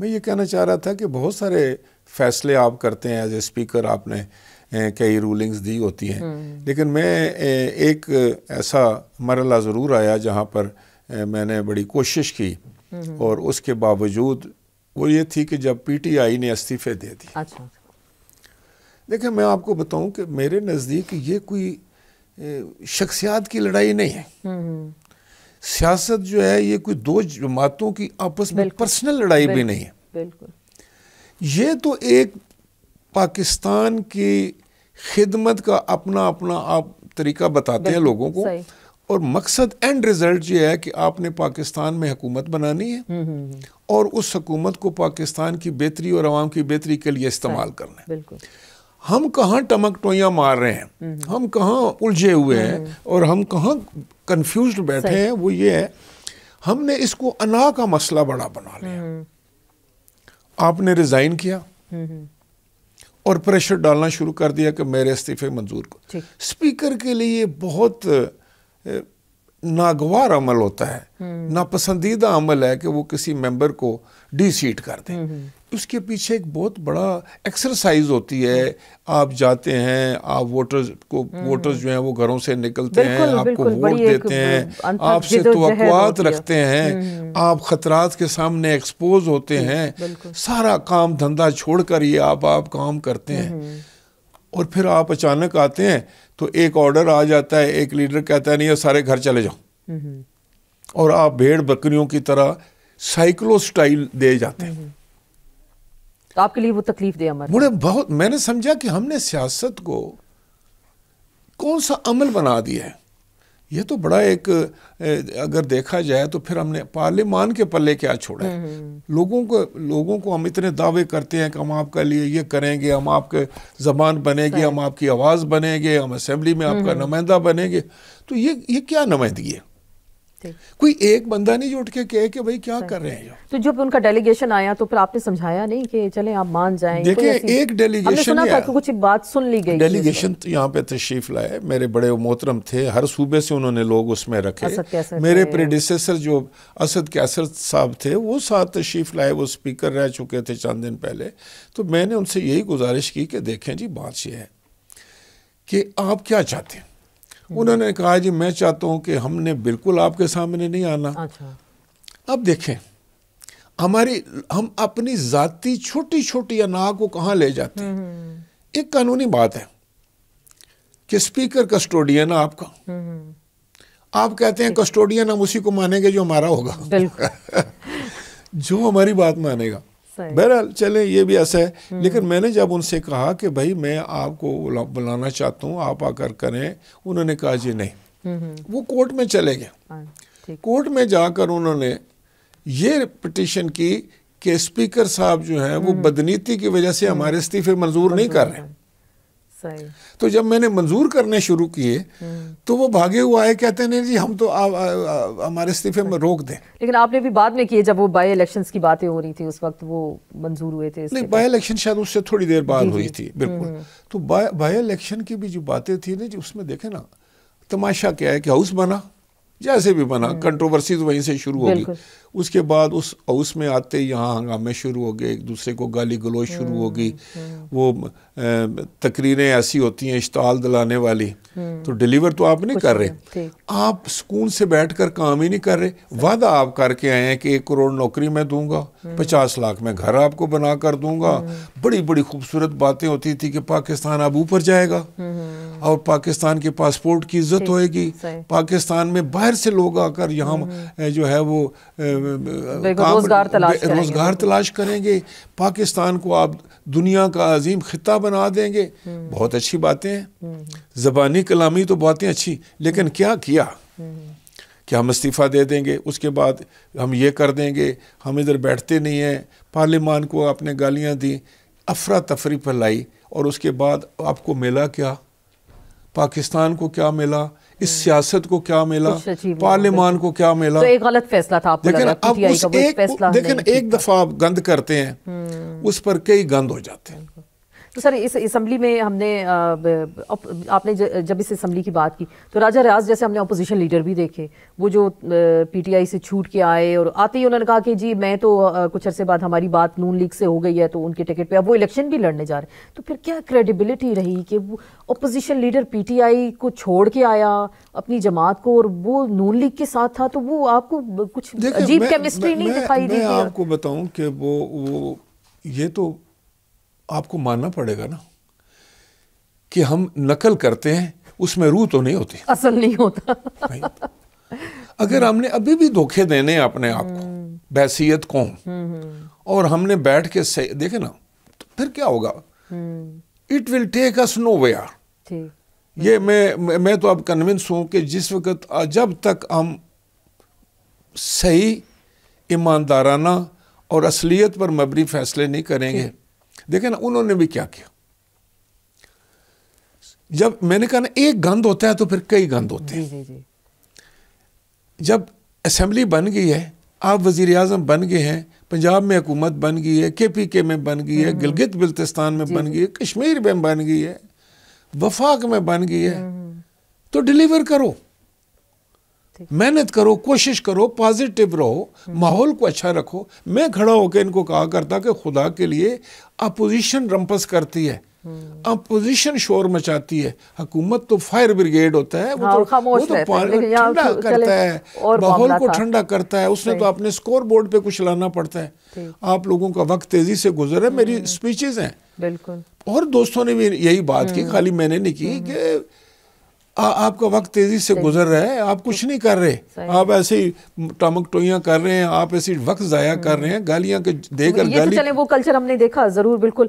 मैं ये कहना चाह रहा था कि बहुत सारे फ़ैसले आप करते हैं एज ए स्पीकर आपने कई रूलिंग्स दी होती हैं हम्म। लेकिन मैं एक ऐसा मरला ज़रूर आया जहाँ पर मैंने बड़ी कोशिश की हम्म। और उसके बावजूद वो ये थी कि जब पीटीआई ने इस्तीफ़े दे दिए अच्छा। देखिए मैं आपको बताऊं कि मेरे नज़दीक ये कोई शख्सियात की लड़ाई नहीं है हम्म, सियासत जो है ये कोई दो जमातों की आपस में पर्सनल लड़ाई भी नहीं है बिल्कुल ये तो एक पाकिस्तान की खिदमत का अपना अपना आप तरीका बताते हैं लोगों को और मकसद एंड रिज़ल्ट ये है कि आपने पाकिस्तान में हुकूमत बनानी है हम्म, हम्म, हम्म। और उस हकूमत को पाकिस्तान की बेहतरी और आवाम की बेहतरी के लिए इस्तेमाल करना है हम कहाँ टमक टोइयाँ मार रहे हैं हम कहाँ उलझे हुए हैं और हम कहाँ कंफ्यूज बैठे हैं वो ये है हमने इसको अना का मसला बड़ा बना लिया आपने रिज़ाइन किया और प्रेशर डालना शुरू कर दिया कि मेरे इस्तीफे मंजूर को स्पीकर के लिए बहुत नागवार अमल होता है हम्म। नापसंदीदा अमल है कि वो किसी मेंबर को डी सीट कर दें हम्म, हम्म। उसके पीछे एक बहुत बड़ा एक्सरसाइज होती है आप जाते हैं आप वोटर्स को वोटर्स हम्म। जो हैं वो घरों से निकलते हैं आपको वोट देते हैं आपसे तो रखते हैं हम्म। आप खतरात के सामने एक्सपोज होते हैं सारा काम धंधा छोड़कर ये आप आप काम करते हैं हम्म। और फिर आप अचानक आते हैं तो एक ऑर्डर आ जाता है एक लीडर कहता है नहीं सारे घर चले जाओ और आप भेड़ बकरियों की तरह साइक्लो स्टाइल दे जाते हैं तो आपके लिए वो तकलीफ दे अमर मुझे बहुत मैंने समझा कि हमने सियासत को कौन सा अमल बना दिया है ये तो बड़ा एक अगर देखा जाए तो फिर हमने पार्लियामान के पल्ले क्या छोड़ा है हम्म, हम्म। लोगों को लोगों को हम इतने दावे करते हैं कि हम आपके लिए ये करेंगे हम आपके जबान बनेंगे हम आपकी आवाज़ बनेंगे हम असम्बली में आपका हम्म, नुमाइंदा बनेंगे तो ये ये क्या नुमाइंदगी है कोई एक बंदा नहीं उठ के कहे कि भाई क्या कर रहे हैं तो जब उनका डेलीगेशन आया तो फिर आपने समझाया नहीं कि चले आप मान जाएं देखिए एक डेलीगेशन सुना था कि कुछ बात सुन ली गई डेलीगेशन तो यहाँ पे तशरीफ लाए मेरे बड़े मोहतरम थे हर सूबे से उन्होंने लोग उसमें रखे मेरे प्रेडिसेसर जो असद कैसर साहब थे वो साथ तशरीफ लाए वो स्पीकर रह चुके थे चंद दिन पहले तो मैंने उनसे यही गुजारिश की कि देखें जी बात यह है कि आप क्या चाहते हैं हम्म। उन्होंने कहा जी मैं चाहता हूँ कि हमने बिल्कुल आपके सामने नहीं आना अच्छा। अब देखें हमारी हम अपनी जाति छोटी छोटी अना को कहाँ ले जाते हैं हम्म। एक कानूनी बात है कि स्पीकर कस्टोडियन है आपका हम्म। आप कहते हैं कस्टोडियन हम उसी को मानेंगे जो हमारा होगा जो हमारी बात मानेगा बहरहाल चलें ये भी ऐसा है हम्म। लेकिन मैंने जब उनसे कहा कि भाई मैं आपको बुलाना चाहता हूँ आप आकर करें उन्होंने कहा जी नहीं हम्म, हम्म। वो कोर्ट में चले गए हाँ, कोर्ट में जाकर उन्होंने ये पिटिशन की कि स्पीकर साहब जो हैं वो बदनीति की वजह से हमारे इस्तीफे मंजूर नहीं कर रहे हैं तो जब मैंने मंजूर करने शुरू किए तो वो भागे हुआ है कहते हैं जी हम तो हमारे इस्तीफे में रोक दें लेकिन आपने भी बाद में किए जब वो बाई इलेक्शन की बातें हो रही थी उस वक्त वो मंजूर हुए थे नहीं बाई इलेक्शन शायद उससे थोड़ी देर बाद हुई थी बिल्कुल हम्म, हम्म। तो बाई इलेक्शन की भी जो बातें थी ना जी उसमें देखे ना तमाशा क्या है कि हाउस बना जैसे भी बना कंट्रोवर्सीज हम्म। वहीं से शुरू होगी उसके बाद उस हाउस में आते यहाँ हंगामे शुरू हो गए एक दूसरे को गाली गलोच शुरू हम्म, होगी हम्म। वो तकरीरें ऐसी होती हैं इश्ताल दिलाने वाली हम्म। तो डिलीवर तो आप नहीं कर रहे आप सुकून से बैठकर काम ही नहीं कर रहे वादा आप करके आए हैं कि एक करोड़ नौकरी मैं दूंगा हम्म। पचास लाख में घर आपको बना कर दूंगा हम्म। बड़ी बड़ी खूबसूरत बातें होती थी कि पाकिस्तान अब ऊपर जाएगा और पाकिस्तान के पासपोर्ट की इज्जत होएगी पाकिस्तान में बाहर से लोग आकर यहाँ जो है वो रोजगार तलाश रोजगार तलाश करेंगे पाकिस्तान को आप दुनिया का अजीम खिता बना देंगे बहुत अच्छी बातें हैं जबानी कलामी तो ही अच्छी लेकिन क्या किया कि हम इस्तीफ़ा दे देंगे उसके बाद हम ये कर देंगे हम इधर बैठते नहीं हैं पार्लियामान को आपने गालियाँ दी अफरा तफरी फैलाई और उसके बाद आपको मिला क्या पाकिस्तान को क्या मिला इस हम्म। सियासत को क्या मिला पार्लियामान को क्या मिला तो एक गलत फैसला था लेकिन अब उस एक लेकिन एक दफ़ा आप गंद करते हैं हम्म। उस पर कई गंद हो जाते हैं तो सर इस असम्बली में हमने आपने जब इस असम्बली की बात की तो राजा रियाज जैसे हमने अपोजिशन लीडर भी देखे वो जो पीटीआई से छूट के आए और आते ही उन्होंने कहा कि जी मैं तो कुछ अरसे बाद हमारी बात नून लीग से हो गई है तो उनके टिकट पे अब वो इलेक्शन भी लड़ने जा रहे हैं तो फिर क्या क्रेडिबिलिटी रही कि वो अपोजिशन लीडर आई को छोड़ के आया अपनी जमात को और वो नून लीग के साथ था तो वो आपको कुछ अजीब केमिस्ट्री नहीं दिखाई दी आपको बताऊँ कि वो वो ये तो आपको मानना पड़ेगा ना कि हम नकल करते हैं उसमें रूह तो नहीं होती असल नहीं होता नहीं। अगर हमने अभी भी धोखे देने अपने आप को हम्म। बैसीत को हम्म, हम्म। और हमने बैठ के सही देखे ना तो फिर क्या होगा it will take us nowhere ये मैं मैं तो अब कन्विंस हूं कि जिस वक्त जब तक हम सही ईमानदाराना और असलियत पर मबरी फैसले नहीं करेंगे देखे ना उन्होंने भी क्या किया जब मैंने कहा ना एक गंद होता है तो फिर कई गंद होते हैं जब असेंबली बन गई है आप वजीर आजम बन गए हैं पंजाब में हुकूमत बन गई है के पी के में बन गई है हम्म, हम्म। गिलगित बिल्तिस्तान में बन गई है कश्मीर में बन गई है वफाक में बन गई है हम्म, तो डिलीवर करो मेहनत करो कोशिश करो पॉजिटिव रहो माहौल को अच्छा रखो मैं खड़ा होकर इनको कहा करता कि खुदा के लिए अपोजिशन रंपस करती है अपोजिशन हम्म। शोर मचाती है हुकूमत तो फायर ब्रिगेड होता है वो हाँ, तो वो तो ठंडा करता है माहौल को ठंडा करता है उसने तो अपने स्कोर बोर्ड पे कुछ लाना पड़ता है आप लोगों का वक्त तेजी से गुजर है मेरी स्पीचेज हम्म। हैं बिल्कुल और दोस्तों ने भी यही बात की हम्म। खाली मैंने नहीं की आ, आपका वक्त तेज़ी से गुजर रहा है आप कुछ नहीं कर रहे आप ऐसे ही टमक टोइया कर रहे हैं आप ऐसे वक्त ज़ाया कर हम्म। रहे हैं गालियाँ के देकर ये तो गाली... तो चले वो कल्चर हमने देखा ज़रूर बिल्कुल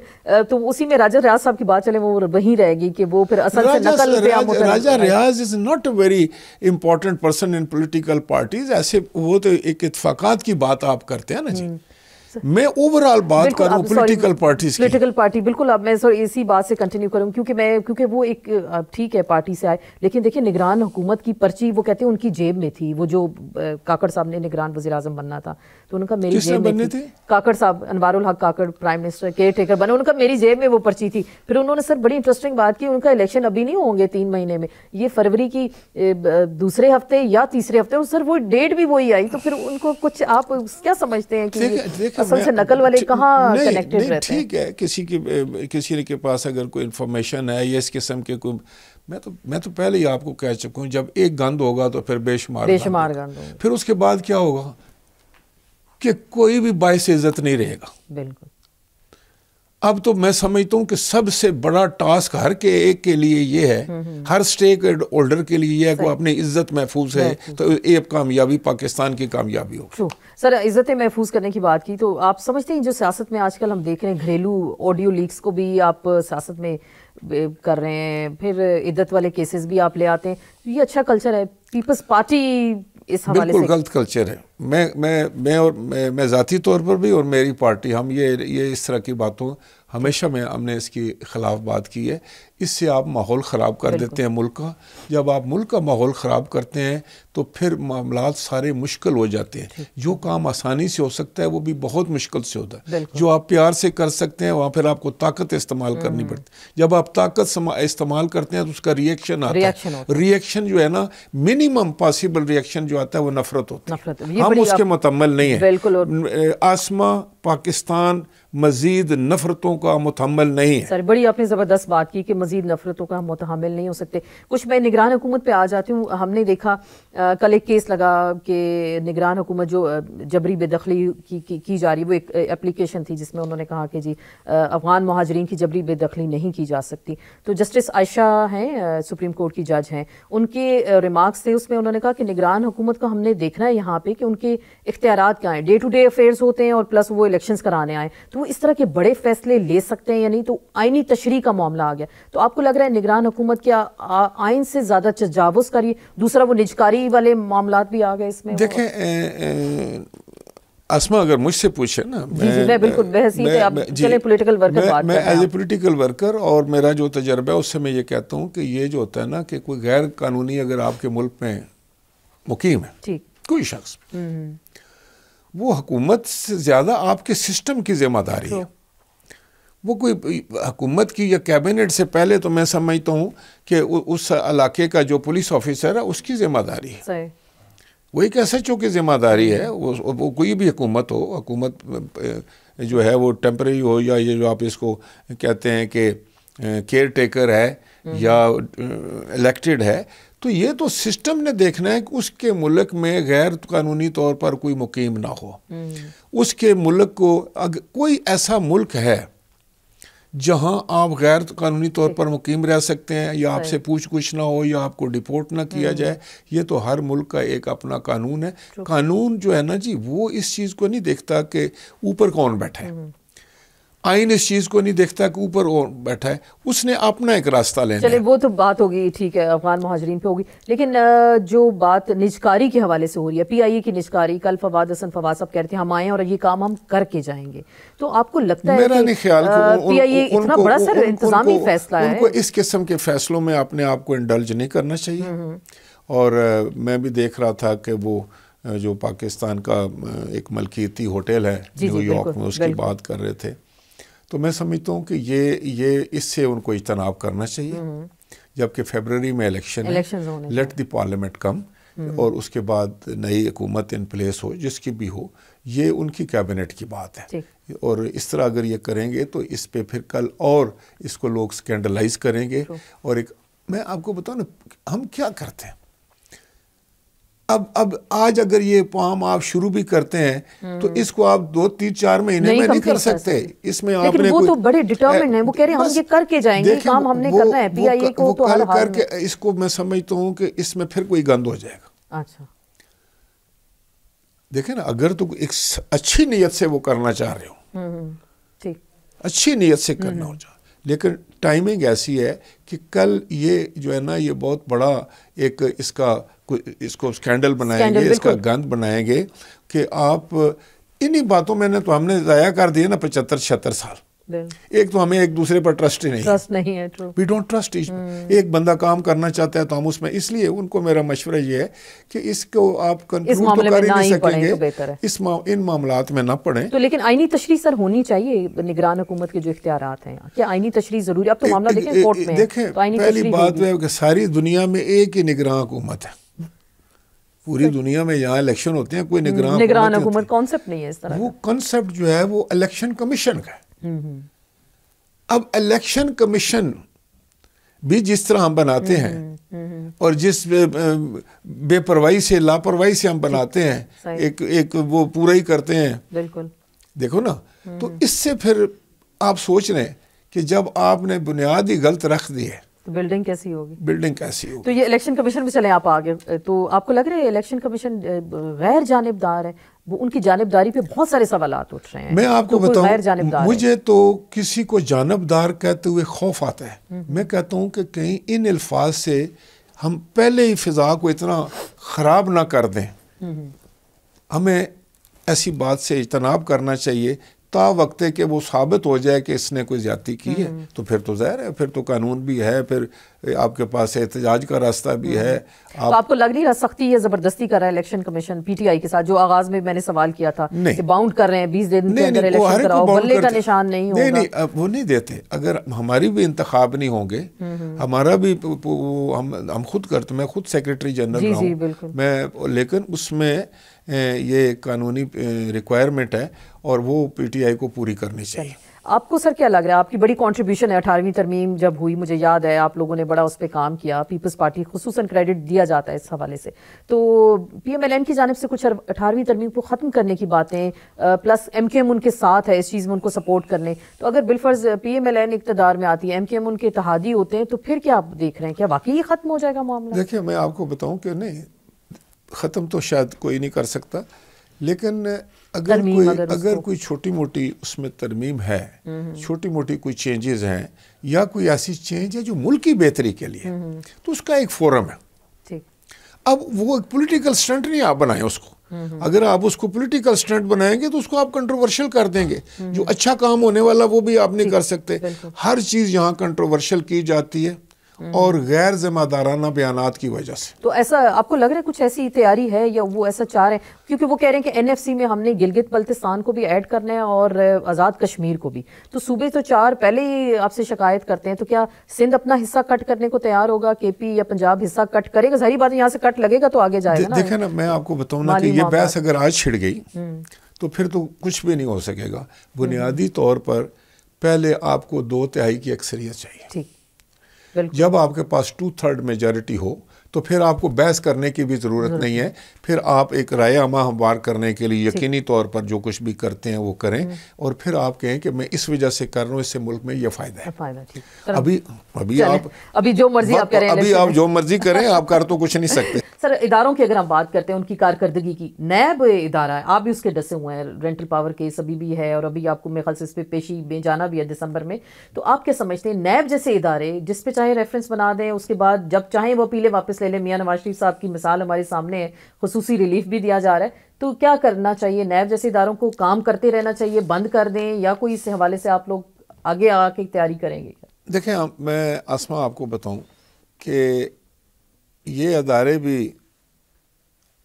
तो उसी में राजा रियाज साहब की बात चले वो वही रहेगी कि वो फिर असल राजा, से नकल राज, Raja Riaz is not a very important person in political parties ऐसे वो तो एक इतफाक की बात आप करते हैं ना जी हम्म। मैं ओवरऑल बात कर रहा पॉलिटिकल पार्टी पॉलिटिकल पार्टी बिल्कुल अब मैं सर इसी बात से कंटिन्यू करूँ क्योंकि मैं क्योंकि वो एक ठीक है पार्टी से आए लेकिन देखिए निगरान हुकूमत की पर्ची वो कहते हैं उनकी जेब में थी वो जो काकड़ साहब ने निगरान वजी बनना था तो उनका मेरी जेब में थी काकड़ साहब Anwaarul Haq Kakar prime minister caretaker बने उनका मेरी जेब में वो पर्ची थी फिर उन्होंने सर बड़ी इंटरेस्टिंग बात की उनका इलेक्शन अभी नहीं होंगे तीन महीने में ये फरवरी की दूसरे हफ्ते या तीसरे हफ्ते और सर वो डेट भी वही आई तो फिर उनको कुछ आप क्या समझते हैं कि असल से नकल वाले कहाँ कनेक्टेड रहते हैं ठीक है किसी के किसी के पास अगर कोई इंफॉर्मेशन है या इस किस्म के कोई मैं तो मैं तो पहले ही आपको कह चुका हूँ जब एक गंद होगा तो फिर बेशुमार बेशुमार गंद फिर उसके बाद क्या होगा कि कोई भी बायस इज्जत नहीं रहेगा बिल्कुल अब तो मैं समझता हूँ कि सबसे बड़ा टास्क हर के एक के लिए ये है हम्म, हम्म। हर स्टेक होल्डर के लिए है कि अपनी इज्जत महफूज है तो एक कामयाबी पाकिस्तान की कामयाबी हो सर इज्जत महफूज करने की बात की तो आप समझते हैं जो सियासत में आजकल हम देख रहे हैं घरेलू ऑडियो लीक्स को भी आप सियासत में कर रहे हैं फिर इज्जत वाले केसेस भी आप ले आते हैं तो ये अच्छा कल्चर है पीपल्स पार्टी इस हवाले से गलत कल्चर है मैं मैं मैं और मैं मैं ज़ाती तौर पर भी और मेरी पार्टी हम ये ये इस तरह की बातों हमेशा में हमने इसकी खिलाफ बात की है इससे आप माहौल ख़राब कर देते हैं मुल्क का जब आप मुल्क का माहौल ख़राब करते हैं तो फिर मामला सारे मुश्किल हो जाते हैं जो काम आसानी से हो सकता है वो भी बहुत मुश्किल से होता है जो आप प्यार से कर सकते हैं वहाँ फिर आपको ताकत इस्तेमाल करनी हम्म। पड़ती जब आप ताकत इस्तेमाल करते हैं तो उसका रिएक्शन आता है रिएक्शन जो है ना मिनिमम पॉसिबल रिएक्शन जो आता है वो नफरत होती है हम उसके मुतमल नहीं है बिल्कुल आसमा पाकिस्तान मजीद नफरतों का मुतमल नहीं है सर बड़ी आपने ज़बरदस्त बात की कि मजीद नफरतों का हम मुतहमल नहीं हो सकते कुछ मैं निगरान हुकूमत पे आ जाती हूँ हमने देखा आ, कल एक केस लगा कि निगरान हुकूमत जो जबरी बेदखली की, की, की जा रही वो एक एप्लीकेशन थी जिसमें उन्होंने कहा कि जी अफगान महाजरीन की जबरी बेदखली नहीं की जा सकती तो जस्टिस आयशा हैं सुप्रीम कोर्ट की जज हैं उनके रिमार्क्स थे उसमें उन्होंने कहा कि निगरान हुकूमत का हमने देखना है यहाँ पे कि उनके इख्तियार क्या हैं डे टू डे अफेयर्स होते हैं और प्लस वो इलेक्शन कराने आए तो वो इस तरह के बड़े फैसले ले सकते हैं या नहीं तो आईनी तशरी का मामला आ गया तो आपको लग रहा है निगरान हुकूमत क्या आइन से ज़्यादा तजावज करिए दूसरा वो निजकारी वाले मामला भी आ गए इसमें देखें आसमा अगर मुझसे पूछे ना मैं बिल्कुल पॉलिटिकल वर्कर मैं एज ए पोलिटिकल वर्कर और मेरा जो तजर्बा है उससे मैं ये कहता हूँ कि ये जो होता है ना कि कोई गैर कानूनी अगर आपके मुल्क में मुकीम है कोई शख्स हम्म, हम्म। वो हकूमत से ज़्यादा आपके सिस्टम की जिम्मेदारी है तो- वो कोई हुकूमत की या कैबिनेट से पहले तो मैं समझता हूँ कि उस इलाके का जो पुलिस ऑफिसर है उसकी जिम्मेदारी है वो एक एस एच ओ की जिम्मेदारी है वो, वो कोई भी हुकूमत हो हुकूमत जो है वो टेम्प्रेरी हो या ये जो आप इसको कहते हैं कि केयर टेकर है हम्म। या इलेक्टेड है तो ये तो सिस्टम ने देखना है कि उसके मुल्क में गैर कानूनी तौर पर कोई मुकीम ना हो हम्म। उसके मुल्क को अगर कोई ऐसा मुल्क है जहां आप गैर कानूनी तौर पर मुकीम रह सकते हैं या आपसे पूछ कुछ ना हो या आपको डिपोर्ट ना किया जाए हम्म। ये तो हर मुल्क का एक अपना कानून है कानून जो है ना जी वो इस चीज़ को नहीं देखता कि ऊपर कौन बैठा है हम्म। आइन इस चीज़ को नहीं देखता कि ऊपर और बैठा है उसने अपना एक रास्ता लेना चले वो तो बात होगी ठीक है अफगान महाजरीन पे होगी लेकिन जो बात निजकारी के हवाले से हो रही है पीआईए की निजकारी कल फवाद हसन फवाद साहब कहते हैं हम आए और ये काम हम करके जाएंगे तो आपको लगता मेरा है नहीं ख्याल इतना बड़ा इंतजामी फैसला है इस किस्म के फैसलों में अपने आप को इंडल्ज नहीं करना चाहिए हम्म, हम्म। और मैं भी देख रहा था कि वो जो पाकिस्तान का एक मलकीती होटल है न्यूयॉर्क में उसकी बात कर रहे थे तो मैं समझता हूँ कि ये ये इससे उनको इजतनाव करना चाहिए हम्म। जबकि फेबररी में election let the parliament come और उसके बाद नई हुकूमत इन प्लेस हो जिसकी भी हो ये उनकी कैबिनेट की बात है और इस तरह अगर ये करेंगे तो इस पर फिर कल और इसको लोग स्कैंडलाइज करेंगे और एक मैं आपको बताऊँ ना हम क्या करते हैं अब अब आज अगर ये पोम आप शुरू भी करते हैं तो हम्म। इसको आप दो तीन चार महीने में नहीं, नहीं कर सकते इसमें आपने वो तो बड़े डिटरमिन है वो कह रहे हैं हम ये करके जाएंगे काम हमने करना है पीआईए को तो हल करके इसको मैं समझता हूँ कि इसमें फिर कोई गंद हो जाएगा अच्छा देखे ना अगर तो एक अच्छी नीयत से वो करना चाह रहे हो हम्म, हम्म, अच्छी नीयत से करना हो चाह लेकिन टाइमिंग ऐसी है कि कल ये जो है ना ये बहुत बड़ा एक इसका इसको स्कैंडल बनाएंगे इसका गंद बनाएंगे कि आप इन्हीं बातों में तो हमने ज़ाया कर दिए ना पचहत्तर छिहत्तर साल एक तो हमें एक दूसरे पर ट्रस्ट ही नहीं ट्रस्ट नहीं है वी डोंट ट्रस्ट एक बंदा काम करना चाहता है तो हम उसमें इसलिए उनको मेरा मशवरा ये है कि इसको आप कंट्रोल इस तो कर ही नहीं सकेंगे तो इस मा, इन मामला में ना पड़े तो लेकिन आईनी तशरी सर होनी चाहिए निगरान हुकूमत के जो इख्तियार हैं क्या आईनी तशरी जरूरी अब तो मामला देखें कोर्ट में देखें तो पहली बात तो है कि सारी दुनिया में एक ही निगरान हुकूमत है पूरी दुनिया में यहाँ इलेक्शन होते हैं कोई हम्म, निगरान निगरान हुकूमत कॉन्सेप्ट नहीं है इस तरह वो कॉन्सेप्ट जो है वो इलेक्शन कमीशन का है हम्म, हम्म। अब इलेक्शन कमीशन भी जिस तरह हम बनाते हैं और जिस बेपरवाही से लापरवाही से हम बनाते हैं एक एक वो पूरा ही करते हैं बिल्कुल देखो ना तो इससे फिर आप सोच रहे हैं कि जब आपने बुनियादी गलत रख दी है बिल्डिंग तो कैसी होगी बिल्डिंग कैसी होगी तो ये इलेक्शन कमीशन में चले आप आगे तो आपको लग रहा है इलेक्शन कमीशन गैर जानबदार है वो उनकी जानबदारी पे बहुत सारे सवाल उठ रहे हैं मैं आपको तो बताऊं मुझे तो किसी को जानबदार कहते हुए खौफ आता है हम्म। मैं कहता हूँ कि कहीं इन अल्फाज से हम पहले ही फिजा को इतना ख़राब ना कर दें हम्म। हमें ऐसी बात से इजतनाब करना चाहिए ता वक्त के वो साबित हो जाए कि इसने कोई ज्यादा की है हम्म। तो फिर तो जहर है फिर तो कानून भी है फिर आपके पास एहतजाज का रास्ता भी है हम्म। आप... तो आपको लग नहीं रहा सकती या ज़बरदस्ती कर रहा है इलेक्शन कमीशन पीटीआई के साथ जो आगाज़ में मैंने सवाल किया था कि बाउंड कर रहे हैं बीस दिन के अंदर इलेक्शन कराओ बल्ले का निशान नहीं नहीं, नहीं अब वो नहीं देते अगर हमारी भी इंतखाब नहीं होंगे हम्म, हमारा भी हम हम खुद करते मैं खुद सेक्रेटरी जनरल मैं लेकिन उसमें ये कानूनी रिक्वायरमेंट है और वो पीटीआई को पूरी करनी चाहिए आपको सर क्या लग रहा है आपकी बड़ी कंट्रीब्यूशन है अठारहवीं तरमीम जब हुई मुझे याद है आप लोगों ने बड़ा उस पर काम किया पीपल्स पार्टी खसूस क्रेडिट दिया जाता है इस हवाले से तो पी एम एल एन की जानब से कुछ अठारहवीं तरमीम को ख़त्म करने की बातें प्लस एम के एम उनके साथ है इस चीज़ में उनको सपोर्ट करने तो अगर बिलफर्ज पी एम एल एन इकतदार में आती है एम के एम उनके इतिहादी होते हैं तो फिर क्या आप देख रहे हैं क्या वाकई ये ख़त्म हो जाएगा मामला देखिए मैं आपको बताऊँ कि नहीं ख़त्म तो शायद कोई नहीं कर सकता लेकिन अगर कोई अगर, अगर कोई छोटी मोटी उसमें तरमीम है हम्म। छोटी मोटी कोई चेंजेस हैं या कोई ऐसी चेंज है जो मुल्क की बेहतरी के लिए हम्म। तो उसका एक फोरम है अब वो एक पोलिटिकल स्टंट नहीं आप बनाए उसको हम्म। अगर आप उसको पोलिटिकल स्टंट बनाएंगे तो उसको आप कंट्रोवर्शियल कर देंगे जो अच्छा काम होने वाला वो भी आप नहीं कर सकते हर चीज़ यहाँ कंट्रोवर्शियल की जाती है और गैर जिम्मेदाराना बयान की वजह से तो ऐसा आपको लग रहा है कुछ ऐसी तैयारी है या वो ऐसा चाह रहे हैं क्योंकि वो कह रहे हैं कि एनएफसी में हमने गिलगित बल्तिस्तान को भी ऐड करना है और आज़ाद कश्मीर को भी तो सूबे तो चार पहले ही आपसे शिकायत करते हैं तो क्या सिंध अपना हिस्सा कट करने को तैयार होगा के पी या पंजाब हिस्सा कट करेगा सारी बात यहाँ से कट लगेगा तो आगे जाएगा देखे ना मैं आपको बताऊँ कि ये बहस अगर आज छिड़ गई हम्म। तो फिर तो कुछ भी नहीं हो सकेगा बुनियादी हम्म। तौर पर पहले आपको दो तिहाई की अक्सरियत चाहिए ठीक जब आपके पास टू थर्ड मेजोरिटी हो तो फिर आपको बहस करने की भी ज़रूरत नहीं है फिर आप एक राय अमा हमवार करने के लिए यकीनी तौर पर जो कुछ भी करते हैं वो करें हम्म। और फिर आप कहें कि मैं इस वजह से कर रहा हूँ इससे मुल्क में ये फ़ायदा है फायदा अभी अभी आप अभी जो मर्जी आप करें अभी आप जो मर्जी करें आप कर तो कुछ नहीं सकते सर इदारों की अगर हम बात करते हैं उनकी कारकर्दगी की नैब इदारा है आप भी उसके डसे हुए हैं रेंटल पावर केस अभी भी है और अभी आपको मेरे ख्याल से इस पर पे पेशी में जाना भी है दिसंबर में तो आप क्या समझते हैं नैब जैसे इदारे जिस पे चाहे रेफरेंस बना दें उसके बाद जब चाहें वो अपीलें वापस ले लें मियाँ नवाज शरीफ साहब की मिसाल हमारे सामने है खसूसी रिलीफ भी दिया जा रहा है तो क्या करना चाहिए नैब जैसे इदारों को काम करते रहना चाहिए बंद कर दें या कोई इस हवाले से आप लोग आगे आके तैयारी करेंगे देखें आप, मैं आसमा आपको बताऊं कि ये अदारे भी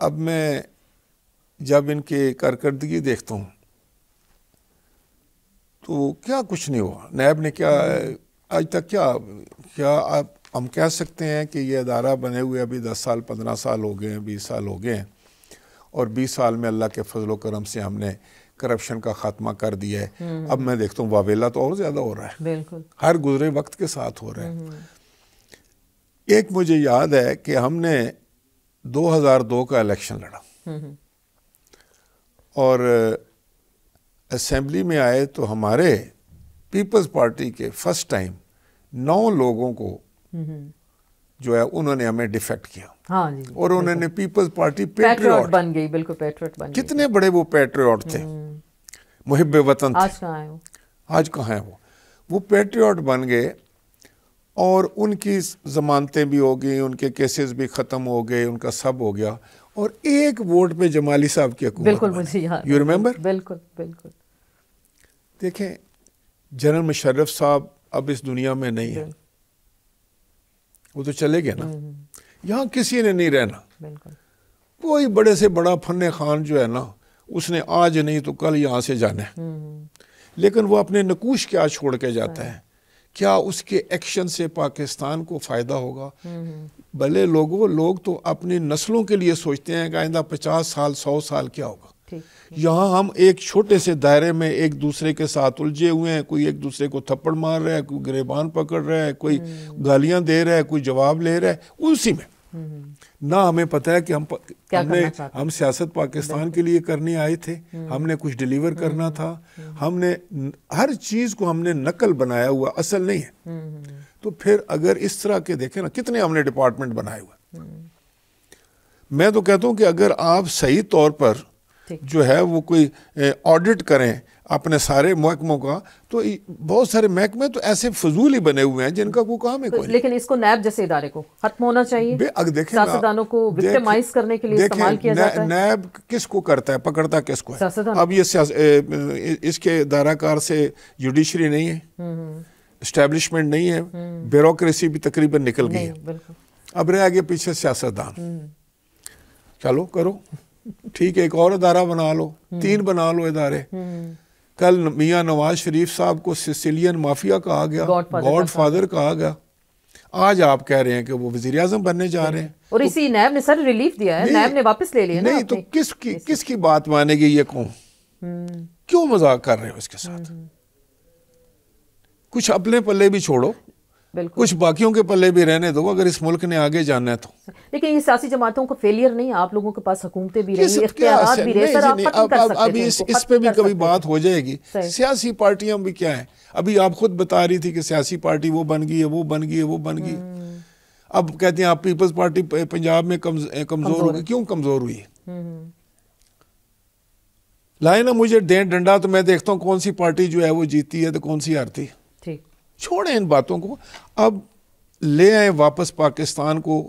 अब मैं जब इनके कारकर्दगी देखता हूँ तो क्या कुछ नहीं हुआ नैब ने क्या आज तक क्या क्या आप हम कह सकते हैं कि ये अदारा बने हुए अभी दस साल पंद्रह साल हो गए हैं बीस साल हो गए हैं और बीस साल में अल्लाह के फजल करम से हमने करप्शन का खात्मा कर दिया है हम्म। अब मैं देखता हूँ वावेला तो और ज़्यादा हो रहा है बिल्कुल हर गुजरे वक्त के साथ हो रहा है हम्म। एक मुझे याद है कि हमने 2002 का इलेक्शन लड़ा हम्म, और असम्बली में आए तो हमारे पीपल्स पार्टी के फर्स्ट टाइम नौ लोगों को जो है उन्होंने हमें डिफेक्ट किया हाँ जी, और उन्होंने पीपल्स पार्टी पेट्रियट बन गई बिल्कुल पेट्रियट बन कितने बड़े वो पेट्रियट थे मुहिब हम्म। वतन आज कहाँ है वो आज कहाँ है वो वो बन गए और उनकी जमानतें भी हो गई उनके केसेस भी ख़त्म हो गए उनका सब हो गया और एक वोट पे जमाली साहब की बिल्कुल यू रिमेम्बर बिल्कुल बिल्कुल देखें जनरल मुशर्रफ साहब अब इस दुनिया में नहीं है वो तो चले गए ना हम्म, हम्म। यहाँ किसी ने नहीं रहना कोई बड़े से बड़ा फन खान जो है ना उसने आज नहीं तो कल यहाँ से जाना है हम्म, लेकिन वो अपने नकूश क्या छोड़ के जाता हाँ। है क्या उसके एक्शन से पाकिस्तान को फ़ायदा होगा भले लोगों लोग तो अपनी नस्लों के लिए सोचते हैं कि आइंदा पचास साल सौ साल क्या होगा यहाँ हम एक छोटे से दायरे में एक दूसरे के साथ उलझे हुए हैं कोई एक दूसरे को थप्पड़ मार रहा है कोई गिरेबान पकड़ रहा है कोई हम्म। गालियां दे रहा है कोई जवाब ले रहा है उसी में हम्म, हम्म। ना हमें पता है कि हम हमने हम सियासत पाकिस्तान के लिए करने आए थे हमने कुछ डिलीवर करना था हमने हर चीज़ को हमने नकल बनाया हुआ असल नहीं है तो फिर अगर इस तरह के देखे ना कितने हमने डिपार्टमेंट बनाए हुए मैं तो कहता हूं कि अगर आप सही तौर पर जो है वो कोई ऑडिट करें अपने सारे महकमों का तो बहुत सारे महकमे तो ऐसे फजूल ही बने हुए हैं जिनका कोई काम है कोई लेकिन इसको नैब जैसे इदारे को खत्म होना चाहिए अगर देखें को विक्टिमाइज करने के लिए इस्तेमाल किया जाता है नैब किसको करता है पकड़ता किसको है अब ये ए, इसके दाराकार से जुडिशरी नहीं है इस्टेब्लिशमेंट हम्म, हम्म। नहीं है ब्यूरोसी हम्म। भी तकरीबन निकल गई है अब रह गए पीछे सियासतदान चलो करो ठीक है एक और अदारा बना लो हम्म। तीन बना लो इदारे हम्म। कल मियाँ नवाज शरीफ साहब को सिसिलियन माफिया कहा गया गॉड फादर कहा गया आज आप कह रहे हैं कि वो वजीर आजम बनने जा रहे हैं हम्म। और तो, इसी नैब ने सर रिलीफ दिया है नैब ने वापस ले लिया नहीं तो किसकी किसकी बात मानेगी ये कौन क्यों मजाक कर रहे हो इसके साथ कुछ अपने पल्ले भी छोड़ो बिल्कुल कुछ बाकियों के पल्ले भी रहने दो अगर इस मुल्क ने आगे जाना है तो लेकिन ये सियासी जमातों को फेलियर नहीं आप लोगों के पास हुकूमतें भी रही इख्तियार भी रहे सर आप अब इस इस पे भी कभी बात हो जाएगी सियासी पार्टियां भी क्या है अभी आप खुद बता रही थी कि सियासी पार्टी वो बन गई है वो बन गई है वो बन गई हम्म। अब कहते हैं आप पीपल्स पार्टी पंजाब में कमजोर हो गई क्यों कमजोर हुई है हम्म, हम्म। लाए ना मुझे डेंट डंडा तो मैं देखता हूँ कौन सी पार्टी जो है वो जीती है तो कौन सी हारती है छोड़ें इन बातों को अब ले आए वापस पाकिस्तान को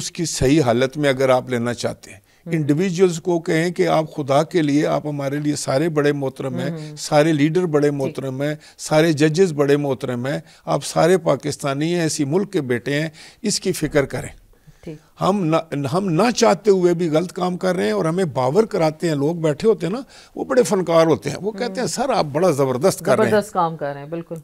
उसकी सही हालत में अगर आप लेना चाहते हैं इंडिविजुअल्स हम्म। को कहें कि आप खुदा के लिए आप हमारे लिए सारे बड़े मोहतरम हैं हम्म। सारे लीडर बड़े मोहतरम हैं सारे जजेस बड़े मोहतरम हैं आप सारे पाकिस्तानी हैं ऐसी मुल्क के बेटे हैं इसकी फ़िक्र करें हम ना हम ना चाहते हुए भी गलत काम कर रहे हैं और हमें बावर कराते हैं लोग बैठे होते हैं ना वो बड़े फनकार होते हैं वो कहते हैं हम्म। सर आप बड़ा ज़बरदस्त कर रहे हैं काम कर रहे हैं बिल्कुल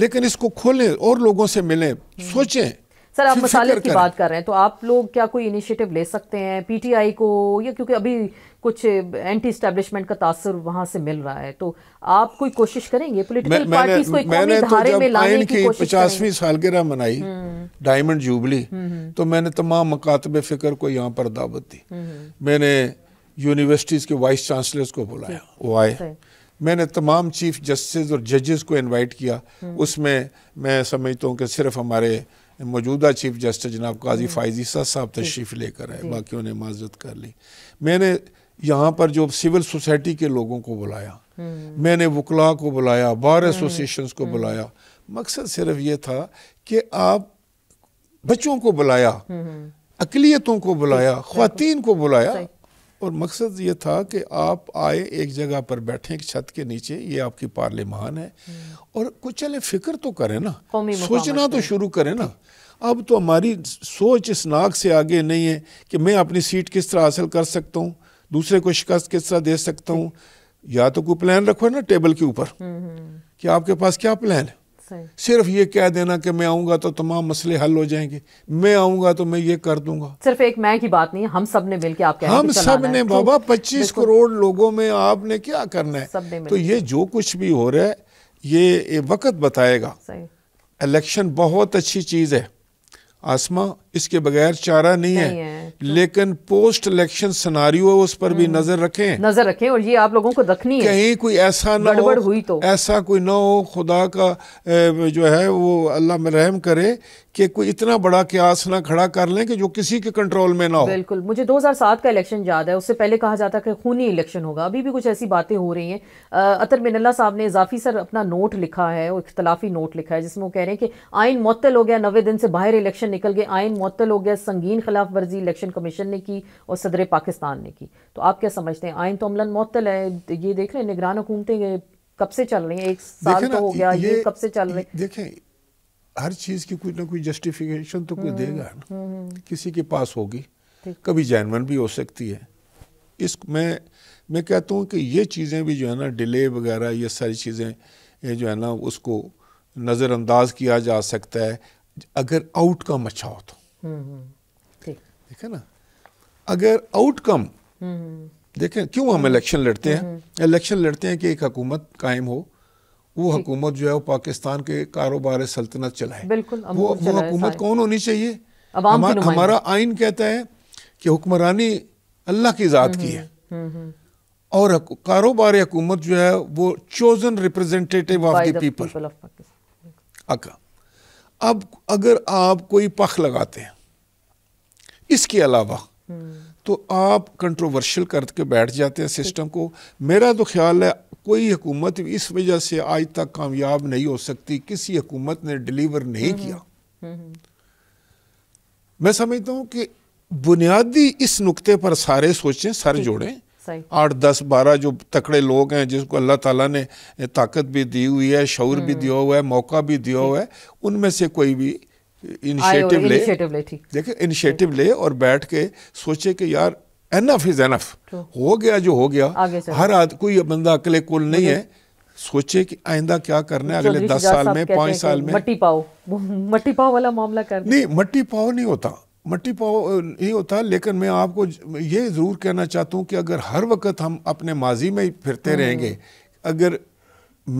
लेकिन इसको खोलें और लोगों से मिलें हम्म। सोचें सर आप मसाले की बात कर रहे हैं तो आप लोग क्या कोई इनिशिएटिव ले सकते हैं पीटीआई को या क्योंकि अभी कुछ एंटी इस्टेब्लिशमेंट का तासर वहां से मिल रहा है तो आप कोई कोशिश करेंगे पॉलिटिकल पार्टीज को मैंने तो जब में की, की पचासवीं सालगिरह मनाई डायमंड हम्म। जुबली हम्म, तो मैंने तमाम मकातब फिक्र को यहाँ पर दावत दी मैंने यूनिवर्सिटीज़ के वाइस चांसलर्स को बुलाया वो आए मैंने तमाम चीफ जस्टिस और जजेस को इनवाइट किया हम्म। उसमें मैं समझता हूँ कि सिर्फ हमारे मौजूदा चीफ जस्टिस जनाब काजी हम्म। फायजी साहब तशरीफ़ लेकर आए बाकी ने माजरत कर ली मैंने यहाँ पर जो सिविल सोसाइटी के लोगों को बुलाया हम्म। मैंने वकला को बुलाया बार एसोसिएशन को बुलाया मकसद सिर्फ ये था कि आप बच्चों को बुलाया अकलीतों को बुलाया खातन को बुलाया और मकसद ये था कि आप आए एक जगह पर बैठे एक छत के नीचे ये आपकी पार्लिमान है हम्म। और कुछ चले फिक्र तो करें ना सोचना तो शुरू करें ना अब तो हमारी सोच इस नाक से आगे नहीं है कि मैं अपनी सीट किस तरह हासिल कर सकता हूँ दूसरे को शिकस्त किस तरह दे सकता हूँ या तो कोई प्लान रखो ना टेबल के ऊपर हम्म, हम्म। कि आपके पास क्या प्लान है सिर्फ ये कह देना कि मैं आऊंगा तो तमाम मसले हल हो जाएंगे मैं आऊंगा तो मैं ये कर दूंगा सिर्फ एक मैं की बात नहीं हम सब ने मिलकर आप हम सब ने बाबा पच्चीस करोड़ लोगों में आपने क्या करना है तो ये जो कुछ भी हो रहा है ये वक्त बताएगा इलेक्शन बहुत अच्छी चीज़ है आसमा इसके बगैर चारा नहीं, नहीं है, है। तो लेकिन पोस्ट इलेक्शन सिनारियो उस पर भी हम्म। नजर रखें नजर रखें और ये आप लोगों को रखनी है कहीं कोई ऐसा ना हो हुई तो ऐसा कोई ना हो खुदा का जो है वो अल्लाह में रहम करे कि कोई इतना बड़ा क्यास ना खड़ा कर लें कि जो किसी के कंट्रोल में ना हो बिल्कुल मुझे 2007 का इलेक्शन याद है उससे पहले कहा जाता कि खूनी इलेक्शन होगा अभी भी कुछ ऐसी बातें हो रही हैं अतर मिनल्ला साहब ने इजाफी सर अपना नोट लिखा है और इख्तलाफी नोट लिखा है जिसमें वो कह रहे हैं कि आइन मअतल हो गया नवे दिन से बाहर इलेक्शन निकल गए आइन मअतल हो गया संगीन खिलाफ वर्जी इलेक्शन कमीशन ने की और सदर पाकिस्तान ने की तो आप क्या समझते हैं आयन तो अमला मअतल है ये देख लें निगरान हुकूमतें कब से चल रही हैं एक साल तो हो गया ये, ये कब से चल रही देखें हर चीज़ की कोई ना कोई जस्टिफिकेशन तो कोई हम्म, देगा हम्म, ना हम्म। किसी के पास होगी कभी जैनवन भी हो सकती है इस मैं मैं कहता हूँ कि ये चीज़ें भी जो है ना डिले वगैरह ये सारी चीज़ें ये जो है ना उसको नज़रअंदाज किया जा सकता है अगर आउटकम अच्छा हो तो ठीक है ना अगर आउटकम देखें क्यों हम इलेक्शन लड़ते हैं इलेक्शन लड़ते हैं कि एक हकूमत कायम हो वो हकूमत जो है वो पाकिस्तान के कारोबार सल्तनत चलाए वो वो हकूमत कौन होनी चाहिए हमार, हमारा आइन कहता है कि हुक्मरानी अल्लाह की ज़ात की हम्म, है हम्म, हम्म। और कारोबार हकूमत जो है वो chosen representative of the people अब अगर आप कोई पख लगाते हैं इसके अलावा तो आप कंट्रोवर्शियल करके बैठ जाते हैं सिस्टम को मेरा तो ख्याल है कोई हुकूमत इस वजह से आज तक कामयाब नहीं हो सकती किसी हुकूमत ने डिलीवर नहीं हम्म, किया हम्म, हम्म। मैं समझता हूं कि बुनियादी इस नुक्ते पर सारे सोचें सर जोड़ें आठ दस बारह जो तकड़े लोग हैं जिसको अल्लाह ताला ने ताकत भी दी हुई है शौर भी दिया हुआ है मौका भी दिया हुआ है उनमें से कोई भी इनिशिएटिव ले देखिए इनिशिएटिव ले और बैठ के सोचे कि यार एनफ इज एनफ हो गया जो हो गया हर आद कोई बंदा अकेले कुल नहीं है सोचे कि आइंदा क्या करना है अगले दस साल में पांच साल में मट्टी पाओ मट्टी पाओ वाला मामला कर नहीं मट्टी पाओ नहीं होता मट्टी पाओ नहीं होता लेकिन मैं आपको ये ज़रूर कहना चाहता हूँ कि अगर हर वक्त हम अपने माजी में फिरते हम्म। रहेंगे अगर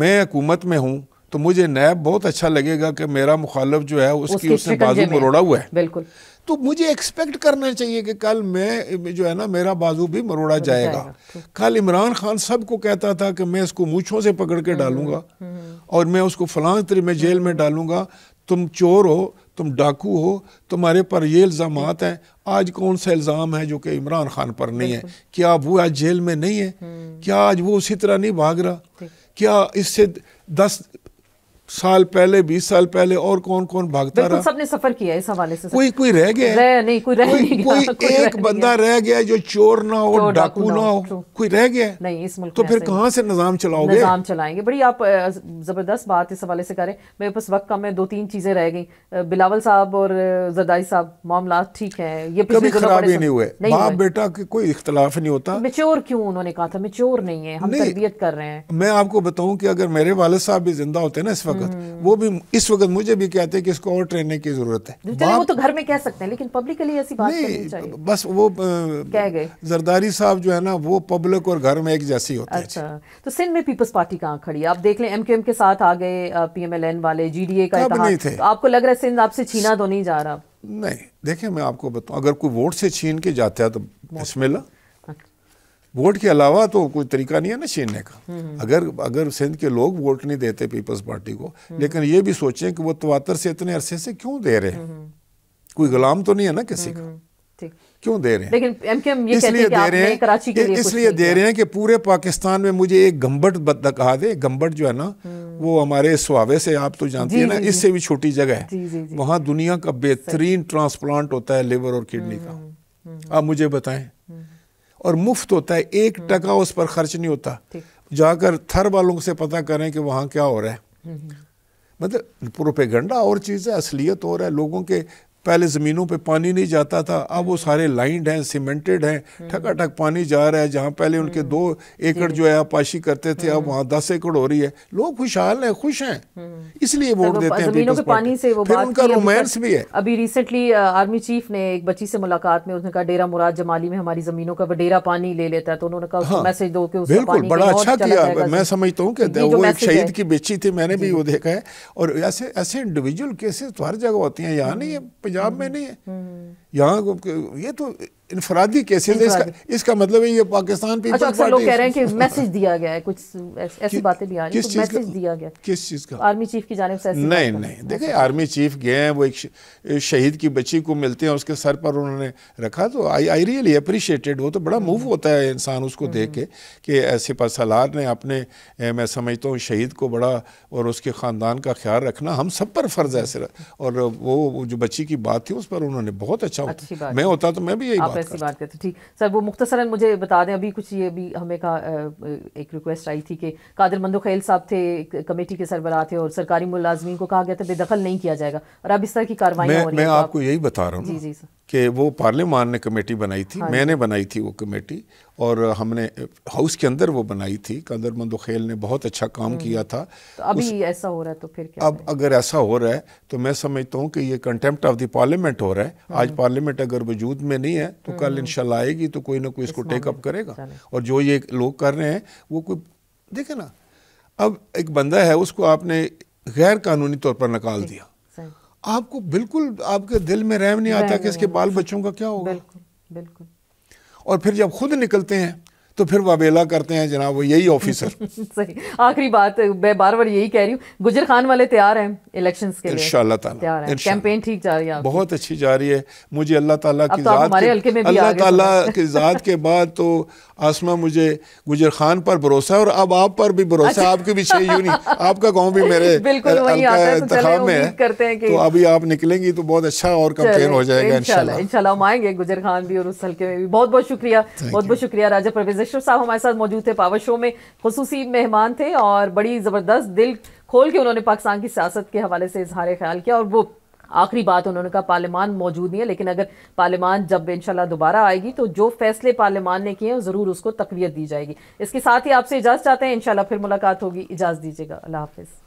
मैं हुकूमत में हूँ तो मुझे नैब बहुत अच्छा लगेगा कि मेरा मुखालफ जो है उसकी, उसने बाजू मरोड़ा हुआ है बिल्कुल तो मुझे एक्सपेक्ट करना चाहिए कि कल मैं जो है ना मेरा बाजू भी मरोड़ा जाएगा, जाएगा। कल इमरान खान सबको कहता था कि मैं इसको मूछों से पकड़ के हम्म, डालूंगा हम्म, हम्म। और मैं उसको फलां तरी में जेल में डालूंगा तुम चोर हो तुम डाकू हो तुम्हारे पर ये इल्ज़ाम हैं आज कौन सा इल्ज़ाम है जो कि इमरान खान पर नहीं है क्या वो आज जेल में नहीं है क्या आज वो उसी तरह नहीं भाग रहा क्या इससे दस साल पहले बीस साल पहले और कौन कौन भागता रहा सबने सफर किया इस हवाले से कोई कोई रह गया नहीं कोई रह कोई, एक बंदा रह गया जो चोर ना हो डाकू ना हो कोई रह गया नहीं इस मुल्क तो फिर कहाँ से निजाम चलाओगे निजाम चलाएंगे बड़ी आप जबरदस्त बात इस हवाले से करें मेरे पास वक्त कम है दो तीन चीजें रह गई बिलावल साहब और जरदारी साहब मामला ठीक है ये कभी खराब ही नहीं हुए बाप बेटा के कोई इख्तलाफ नहीं होता मेच्योर क्यों उन्होंने कहा था मेच्योर नहीं है हम तरबियत कर रहे हैं मैं आपको बताऊँ की अगर मेरे वाले साहब भी जिंदा होते ना इस वक्त वक्त हम्म। वो भी इस वक्त मुझे भी कहते हैं कि इसको और ट्रेनने की जरूरत है वो तो घर में कह सकते हैं लेकिन पब्लिकली ऐसी बात नहीं चाहिए। बस वो कह गए जरदारी साहब जो है ना वो पब्लिक और घर में एक जैसी होती है अच्छा तो सिंध में पीपल्स पार्टी कहाँ खड़ी है आप देख लें एम के साथ आ गए पीएमएलएन वाले जीडीए का तो आपको लग रहा है सिंध आपसे छीना तो नहीं जा रहा नहीं देखिये मैं आपको बताऊँ अगर कोई वोट से छीन के जाता है तो बिस्मिल्ला वोट के अलावा तो कोई तरीका नहीं है ना छीनने का हम्म, हम्म। अगर अगर सिंध के लोग वोट नहीं देते पीपल्स पार्टी को हम्म। लेकिन ये भी सोचें कि वो तवातर से इतने अरसे से क्यों दे रहे हैं कोई गुलाम तो नहीं है ना किसी का क्यों दे रहे हैं लेकिन एमकेएम ये इसलिए दे रहे हैं कराची के लिए इसलिए दे रहे हैं कि पूरे पाकिस्तान में मुझे एक गम्बट कहा दे गम्बट जो है ना वो हमारे सुहावे से आप तो जानते हैं ना इससे भी छोटी जगह है वहां दुनिया का बेहतरीन ट्रांसप्लांट होता है लिवर और किडनी का आप मुझे बताएं और मुफ्त होता है एक हम्म। टका उस पर खर्च नहीं होता जाकर थर वालों से पता करें कि वहाँ क्या हो रहा है हम्म, हम्म। मतलब गंडा और चीज़ है असलियत और है लोगों के पहले ज़मीनों पे पानी नहीं जाता था अब वो सारे लाइंड हैं सीमेंटेड हैं ठका हम्म। ठक पानी जा रहा है जहाँ पहले उनके हम्म। दो एकड़ जो है आपाशी करते थे अब हम्म। वहाँ दस एकड़ हो रही है लोग खुशहाल हैं खुश हैं इसलिए वोट देते हैं जमीनों के पानी से वो फिर उनका रोमांस भी है अभी रिसेंटली आर्मी चीफ ने एक बच्ची से मुलाकात में उसने कहा डेरा मुराद जमाली में हमारी ज़मीनों का डेरा पानी ले लेता है तो उन्होंने कहा मैसेज हाँ। दो कि बिल्कुल बड़ा अच्छा किया मैं समझता हूँ कि वो एक शहीद की बेची थी मैंने भी वो देखा है और ऐसे ऐसे इंडिविजुअल केसेस तो हर जगह होती हैं यहाँ नहीं पंजाब में हम्म, नहीं है हम्म। यहाँ ये तो इनफरादी कैसे इसका, इसका मतलब है ये पाकिस्तान पे अच्छा अच्छा लोग कह रहे हैं कि मैसेज दिया गया है कुछ ऐसी बातें भी आ रही हैं मैसेज तो दिया गया किस चीज़ का आर्मी चीफ की जाने से नहीं नहीं देखिए आर्मी चीफ गए हैं वो एक शहीद की बच्ची को मिलते हैं उसके सर पर उन्होंने रखा तो आई आई रियली अप्रिशिएटेड वो तो बड़ा मूव हम्म। होता है इंसान उसको हम्म। देख के कि ऐसे पसलार ने अपने मैं समझता हूँ शहीद को बड़ा और उसके ख़ानदान का ख्याल रखना हम सब पर फ़र्ज़ है हम्म। सिर्फ और वो जो बच्ची की बात थी उस पर उन्होंने बहुत अच्छा मैं होता तो मैं भी यही बात वैसी बात करते ठीक सर वो मुख्तसरा मुझे बता दें अभी कुछ ये भी हमें का एक रिक्वेस्ट आई थी कि कादिर मंदो खेल साहब थे कमेटी के सरबरा थे और सरकारी मुलाजमी को कहा गया था बेदखल नहीं किया जाएगा और अब इस तरह की कार्रवाई मैं, मैं तो आपको यही बता रहा हूँ जी जी सर कि वो पार्लियामान ने कमेटी बनाई थी हाँ। मैंने बनाई थी वो कमेटी और हमने हाउस के अंदर वो बनाई थी कदर मंदोखेल ने बहुत अच्छा काम हम्म। किया था तो अभी उस, ऐसा हो रहा है तो फिर क्या अब अगर ऐसा हो रहा है तो मैं समझता हूँ कि ये कंटेम्प्ट ऑफ द पार्लियामेंट हो रहा है हाँ आज पार्लियामेंट अगर वजूद में नहीं है तो कल हम्म। इंशाल्लाह आएगी तो कोई ना कोई इसको टेकअप करेगा और जो ये लोग कर रहे हैं वो कोई देखे ना अब एक बंदा है उसको आपने गैर कानूनी तौर पर निकाल दिया आपको बिल्कुल आपके दिल में रहम नहीं आता कि इसके बाल बच्चों का क्या होगा बिल्कुल बिल्कुल और फिर जब खुद निकलते हैं तो फिर वबेला करते हैं जनाब वो यही ऑफिसर सही आखिरी बात मैं बार बार यही कह रही हूँ गुजर खान वाले तैयार हैं इलेक्शंस के लिए इंशाल्लाह तैयार हैं कैंपेन ठीक जा रही है बहुत अच्छी जा रही है मुझे अल्लाह ताला की तो जात अल्लाह ताला की जात के बाद तो आसमा मुझे गुजर खान पर भरोसा और अब आप पर भी भरोसा अच्छा। आपके भी छह यूनिट आपका गाँव भी मेरे बिल्कुल तो में करते हैं तो अभी आप निकलेंगी तो बहुत अच्छा और कंपेन हो जाएगा इनशाला इनशाला हम आएंगे गुजर खान भी और उस हल्के में भी बहुत बहुत शुक्रिया बहुत बहुत शुक्रिया राजा प्रवेश जशर साहब हमारे साथ मौजूद थे पावर शो में खसूसी मेहमान थे और बड़ी ज़बरदस्त दिल खोल के उन्होंने पाकिस्तान की सियासत के हवाले से इजहार ख्याल किया और वो आखिरी बात उन्होंने कहा पार्लियमान मौजूद नहीं है लेकिन अगर पार्लियमान जब इंशाल्लाह दोबारा आएगी तो जो फैसले पार्लियमान ने किए हैं ज़रूर उसको तकवीत दी जाएगी इसके साथ ही आपसे इजाज़त चाहते हैं इंशाल्लाह फिर मुलाकात होगी इजाज़त दीजिएगा अल्लाह हाफिज़